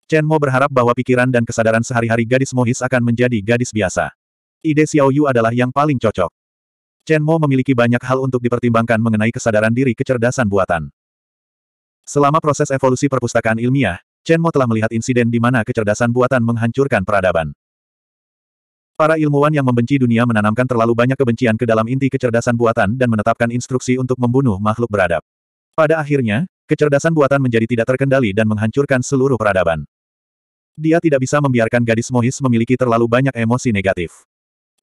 Chen Mo berharap bahwa pikiran dan kesadaran sehari-hari gadis Mohis akan menjadi gadis biasa. Ide Xiao Yu adalah yang paling cocok. Chen Mo memiliki banyak hal untuk dipertimbangkan mengenai kesadaran diri kecerdasan buatan. Selama proses evolusi perpustakaan ilmiah, Chen Mo telah melihat insiden di mana kecerdasan buatan menghancurkan peradaban. Para ilmuwan yang membenci dunia menanamkan terlalu banyak kebencian ke dalam inti kecerdasan buatan dan menetapkan instruksi untuk membunuh makhluk beradab. Pada akhirnya, kecerdasan buatan menjadi tidak terkendali dan menghancurkan seluruh peradaban. Dia tidak bisa membiarkan gadis Mohis memiliki terlalu banyak emosi negatif.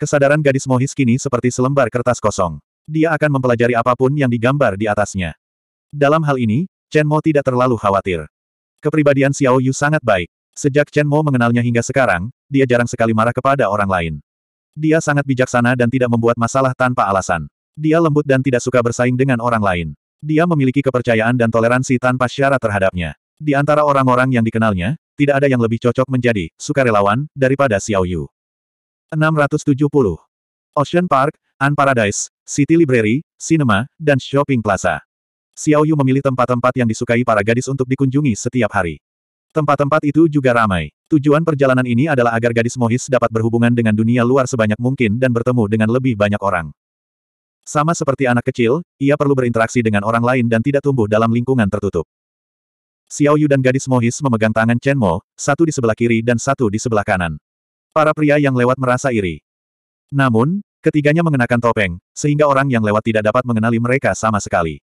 Kesadaran gadis Mohis kini seperti selembar kertas kosong. Dia akan mempelajari apapun yang digambar di atasnya. Dalam hal ini, Chen Mo tidak terlalu khawatir. Kepribadian Xiao Yu sangat baik. Sejak Chen Mo mengenalnya hingga sekarang, dia jarang sekali marah kepada orang lain. Dia sangat bijaksana dan tidak membuat masalah tanpa alasan. Dia lembut dan tidak suka bersaing dengan orang lain. Dia memiliki kepercayaan dan toleransi tanpa syarat terhadapnya. Di antara orang-orang yang dikenalnya, tidak ada yang lebih cocok menjadi sukarelawan daripada Xiao Yu. 670. Ocean Park, An Paradise, City Library, Cinema, dan Shopping Plaza. Xiao Yu memilih tempat-tempat yang disukai para gadis untuk dikunjungi setiap hari. Tempat-tempat itu juga ramai. Tujuan perjalanan ini adalah agar gadis Mohis dapat berhubungan dengan dunia luar sebanyak mungkin dan bertemu dengan lebih banyak orang. Sama seperti anak kecil, ia perlu berinteraksi dengan orang lain dan tidak tumbuh dalam lingkungan tertutup. Xiao Yu dan gadis Mohis memegang tangan Chen Mo, satu di sebelah kiri dan satu di sebelah kanan. Para pria yang lewat merasa iri. Namun, ketiganya mengenakan topeng, sehingga orang yang lewat tidak dapat mengenali mereka sama sekali.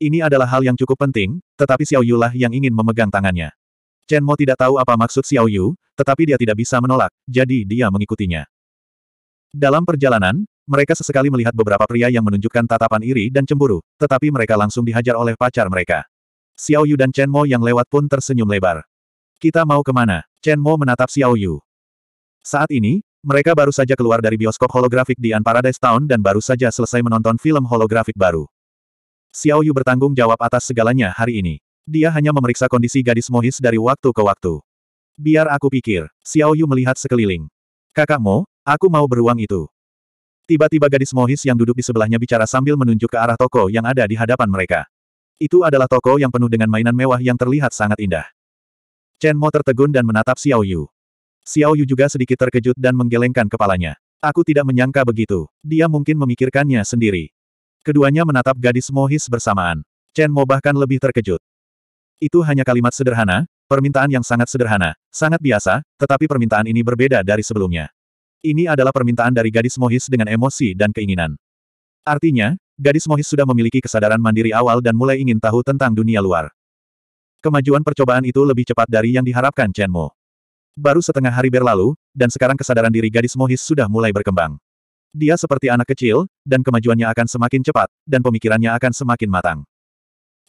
Ini adalah hal yang cukup penting, tetapi Xiao Yu lah yang ingin memegang tangannya. Chen Mo tidak tahu apa maksud Xiao Yu, tetapi dia tidak bisa menolak, jadi dia mengikutinya. Dalam perjalanan, mereka sesekali melihat beberapa pria yang menunjukkan tatapan iri dan cemburu, tetapi mereka langsung dihajar oleh pacar mereka. Xiao Yu dan Chen Mo yang lewat pun tersenyum lebar. Kita mau kemana? Chen Mo menatap Xiao Yu. Saat ini, mereka baru saja keluar dari bioskop holografik di An Paradise Town dan baru saja selesai menonton film holografik baru. Xiao Yu bertanggung jawab atas segalanya hari ini. Dia hanya memeriksa kondisi gadis Mohis dari waktu ke waktu. Biar aku pikir, Xiao Yu melihat sekeliling. Kakakmu, aku mau beruang itu. Tiba-tiba gadis Mohis yang duduk di sebelahnya bicara sambil menunjuk ke arah toko yang ada di hadapan mereka. Itu adalah toko yang penuh dengan mainan mewah yang terlihat sangat indah. Chen Mo tertegun dan menatap Xiao Yu. Xiao Yu juga sedikit terkejut dan menggelengkan kepalanya. Aku tidak menyangka begitu. Dia mungkin memikirkannya sendiri. Keduanya menatap gadis Mohis bersamaan. Chen Mo bahkan lebih terkejut. Itu hanya kalimat sederhana, permintaan yang sangat sederhana, sangat biasa, tetapi permintaan ini berbeda dari sebelumnya. Ini adalah permintaan dari gadis Mohis dengan emosi dan keinginan. Artinya, gadis Mohis sudah memiliki kesadaran mandiri awal dan mulai ingin tahu tentang dunia luar. Kemajuan percobaan itu lebih cepat dari yang diharapkan Chen Mo. Baru setengah hari berlalu, dan sekarang kesadaran diri gadis Mohis sudah mulai berkembang. Dia seperti anak kecil, dan kemajuannya akan semakin cepat, dan pemikirannya akan semakin matang.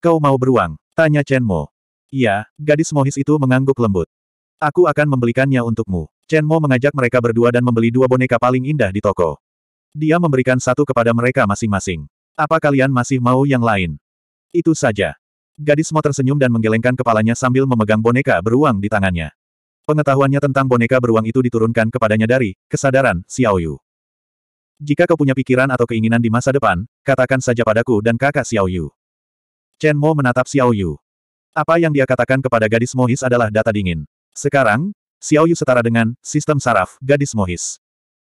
Kau mau beruang? Tanya Chen Mo. Iya, gadis Mohis itu mengangguk lembut. Aku akan membelikannya untukmu. Chen Mo mengajak mereka berdua dan membeli dua boneka paling indah di toko. Dia memberikan satu kepada mereka masing-masing. Apa kalian masih mau yang lain? Itu saja. Gadis Mo tersenyum dan menggelengkan kepalanya sambil memegang boneka beruang di tangannya. Pengetahuannya tentang boneka beruang itu diturunkan kepadanya dari kesadaran Xiao Yu. Jika kau punya pikiran atau keinginan di masa depan, katakan saja padaku dan kakak Xiao Yu. Chen Mo menatap Xiao Yu. Apa yang dia katakan kepada gadis Mohis adalah data dingin. Sekarang, Xiao Yu setara dengan sistem saraf gadis Mohis.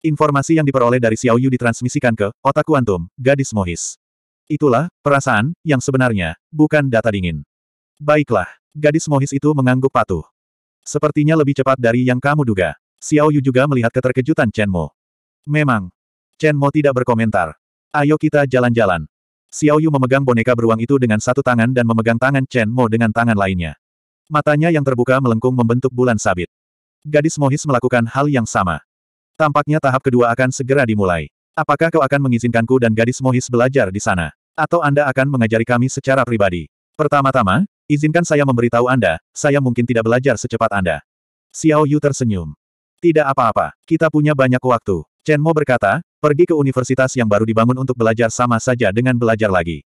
Informasi yang diperoleh dari Xiao Yu ditransmisikan ke otak kuantum gadis Mohis. Itulah perasaan yang sebenarnya, bukan data dingin. Baiklah, gadis Mohis itu mengangguk patuh. Sepertinya lebih cepat dari yang kamu duga. Xiao Yu juga melihat keterkejutan Chen Mo. Memang. Chen Mo tidak berkomentar. Ayo kita jalan-jalan. Xiao Yu memegang boneka beruang itu dengan satu tangan dan memegang tangan Chen Mo dengan tangan lainnya. Matanya yang terbuka melengkung membentuk bulan sabit. Gadis Mohis melakukan hal yang sama. Tampaknya tahap kedua akan segera dimulai. Apakah kau akan mengizinkanku dan gadis Mohis belajar di sana? Atau Anda akan mengajari kami secara pribadi? Pertama-tama, izinkan saya memberitahu Anda, saya mungkin tidak belajar secepat Anda. Xiao Yu tersenyum. Tidak apa-apa, kita punya banyak waktu. Chen Mo berkata, pergi ke universitas yang baru dibangun untuk belajar sama saja dengan belajar lagi.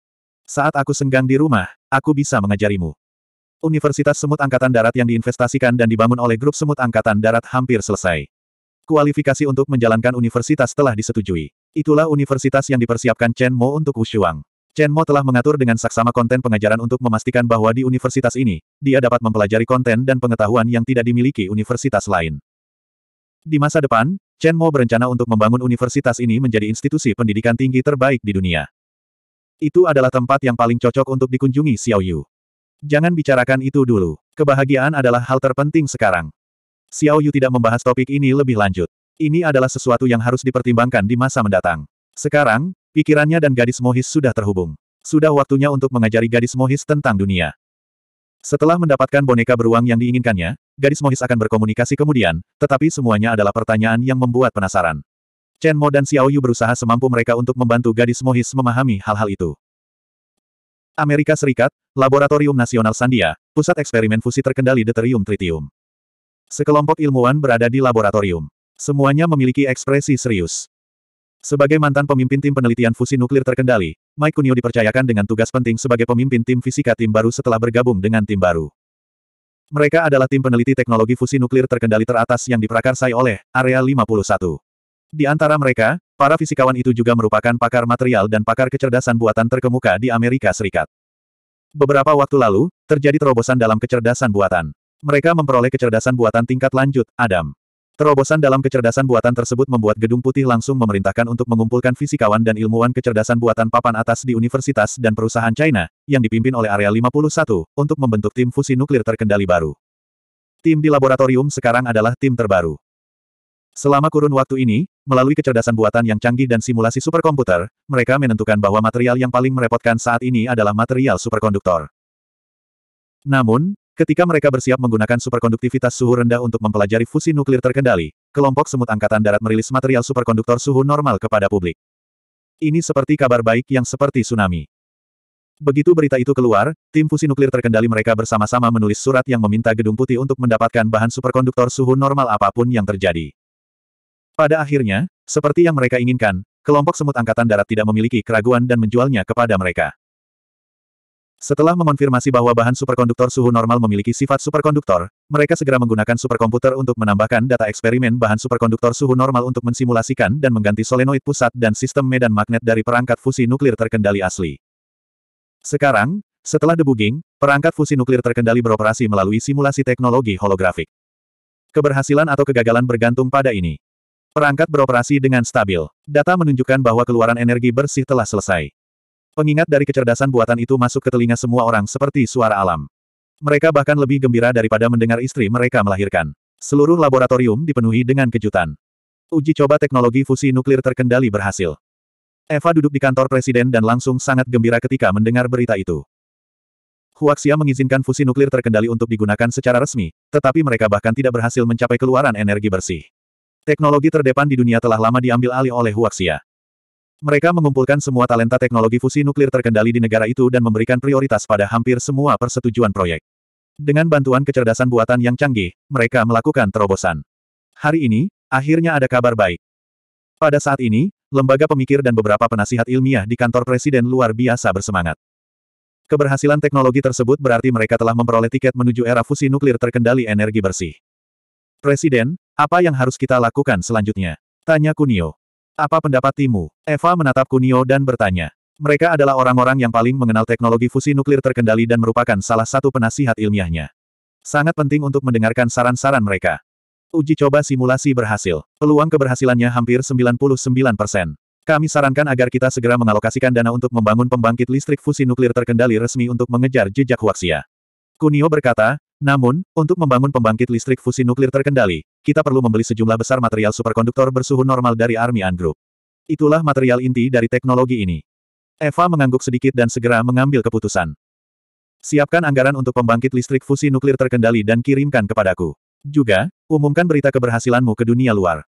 Saat aku senggang di rumah, aku bisa mengajarimu. Universitas Semut Angkatan Darat yang diinvestasikan dan dibangun oleh grup Semut Angkatan Darat hampir selesai. Kualifikasi untuk menjalankan universitas telah disetujui. Itulah universitas yang dipersiapkan Chen Mo untuk Wushuang. Chen Mo telah mengatur dengan saksama konten pengajaran untuk memastikan bahwa di universitas ini, dia dapat mempelajari konten dan pengetahuan yang tidak dimiliki universitas lain. Di masa depan, Chen Mo berencana untuk membangun universitas ini menjadi institusi pendidikan tinggi terbaik di dunia. Itu adalah tempat yang paling cocok untuk dikunjungi Xiao Yu. Jangan bicarakan itu dulu. Kebahagiaan adalah hal terpenting sekarang. Xiao Yu tidak membahas topik ini lebih lanjut. Ini adalah sesuatu yang harus dipertimbangkan di masa mendatang. Sekarang, Pikirannya dan gadis Mohis sudah terhubung. Sudah waktunya untuk mengajari gadis Mohis tentang dunia. Setelah mendapatkan boneka beruang yang diinginkannya, gadis Mohis akan berkomunikasi kemudian, tetapi semuanya adalah pertanyaan yang membuat penasaran. Chen Mo dan Xiao Yu berusaha semampu mereka untuk membantu gadis Mohis memahami hal-hal itu. Amerika Serikat, Laboratorium Nasional Sandia, pusat eksperimen fusi terkendali deuterium tritium. Sekelompok ilmuwan berada di laboratorium. Semuanya memiliki ekspresi serius. Sebagai mantan pemimpin tim penelitian fusi nuklir terkendali, Mike Kunio dipercayakan dengan tugas penting sebagai pemimpin tim fisika tim baru setelah bergabung dengan tim baru. Mereka adalah tim peneliti teknologi fusi nuklir terkendali teratas yang diprakarsai oleh Area 51. Di antara mereka, para fisikawan itu juga merupakan pakar material dan pakar kecerdasan buatan terkemuka di Amerika Serikat. Beberapa waktu lalu, terjadi terobosan dalam kecerdasan buatan. Mereka memperoleh kecerdasan buatan tingkat lanjut, Adam. Terobosan dalam kecerdasan buatan tersebut membuat Gedung Putih langsung memerintahkan untuk mengumpulkan fisikawan dan ilmuwan kecerdasan buatan papan atas di universitas dan perusahaan China, yang dipimpin oleh Area 51, untuk membentuk tim fusi nuklir terkendali baru. Tim di laboratorium sekarang adalah tim terbaru. Selama kurun waktu ini, melalui kecerdasan buatan yang canggih dan simulasi superkomputer, mereka menentukan bahwa material yang paling merepotkan saat ini adalah material superkonduktor. Namun, Ketika mereka bersiap menggunakan superkonduktivitas suhu rendah untuk mempelajari fusi nuklir terkendali, kelompok semut angkatan darat merilis material superkonduktor suhu normal kepada publik. Ini seperti kabar baik yang seperti tsunami. Begitu berita itu keluar, tim fusi nuklir terkendali mereka bersama-sama menulis surat yang meminta Gedung Putih untuk mendapatkan bahan superkonduktor suhu normal apapun yang terjadi. Pada akhirnya, seperti yang mereka inginkan, kelompok semut angkatan darat tidak memiliki keraguan dan menjualnya kepada mereka. Setelah memonfirmasi bahwa bahan superkonduktor suhu normal memiliki sifat superkonduktor, mereka segera menggunakan superkomputer untuk menambahkan data eksperimen bahan superkonduktor suhu normal untuk mensimulasikan dan mengganti solenoid pusat dan sistem medan magnet dari perangkat fusi nuklir terkendali asli. Sekarang, setelah debugging, perangkat fusi nuklir terkendali beroperasi melalui simulasi teknologi holografik. Keberhasilan atau kegagalan bergantung pada ini. Perangkat beroperasi dengan stabil. Data menunjukkan bahwa keluaran energi bersih telah selesai. Pengingat dari kecerdasan buatan itu masuk ke telinga semua orang seperti suara alam. Mereka bahkan lebih gembira daripada mendengar istri mereka melahirkan. Seluruh laboratorium dipenuhi dengan kejutan. Uji coba teknologi fusi nuklir terkendali berhasil. Eva duduk di kantor presiden dan langsung sangat gembira ketika mendengar berita itu. Huaxia mengizinkan fusi nuklir terkendali untuk digunakan secara resmi, tetapi mereka bahkan tidak berhasil mencapai keluaran energi bersih. Teknologi terdepan di dunia telah lama diambil alih oleh Huaxia. Mereka mengumpulkan semua talenta teknologi fusi nuklir terkendali di negara itu dan memberikan prioritas pada hampir semua persetujuan proyek. Dengan bantuan kecerdasan buatan yang canggih, mereka melakukan terobosan. Hari ini, akhirnya ada kabar baik. Pada saat ini, lembaga pemikir dan beberapa penasihat ilmiah di kantor presiden luar biasa bersemangat. Keberhasilan teknologi tersebut berarti mereka telah memperoleh tiket menuju era fusi nuklir terkendali energi bersih. Presiden, apa yang harus kita lakukan selanjutnya? Tanya Kunio. Apa pendapat timu? Eva menatap Kunio dan bertanya. Mereka adalah orang-orang yang paling mengenal teknologi fusi nuklir terkendali dan merupakan salah satu penasihat ilmiahnya. Sangat penting untuk mendengarkan saran-saran mereka. Uji coba simulasi berhasil. Peluang keberhasilannya hampir 99 persen. Kami sarankan agar kita segera mengalokasikan dana untuk membangun pembangkit listrik fusi nuklir terkendali resmi untuk mengejar jejak Huaxia. Kunio berkata, namun, untuk membangun pembangkit listrik fusi nuklir terkendali, kita perlu membeli sejumlah besar material superkonduktor bersuhu normal dari Armian Group. Itulah material inti dari teknologi ini. Eva mengangguk sedikit dan segera mengambil keputusan. Siapkan anggaran untuk pembangkit listrik fusi nuklir terkendali dan kirimkan kepadaku. Juga, umumkan berita keberhasilanmu ke dunia luar.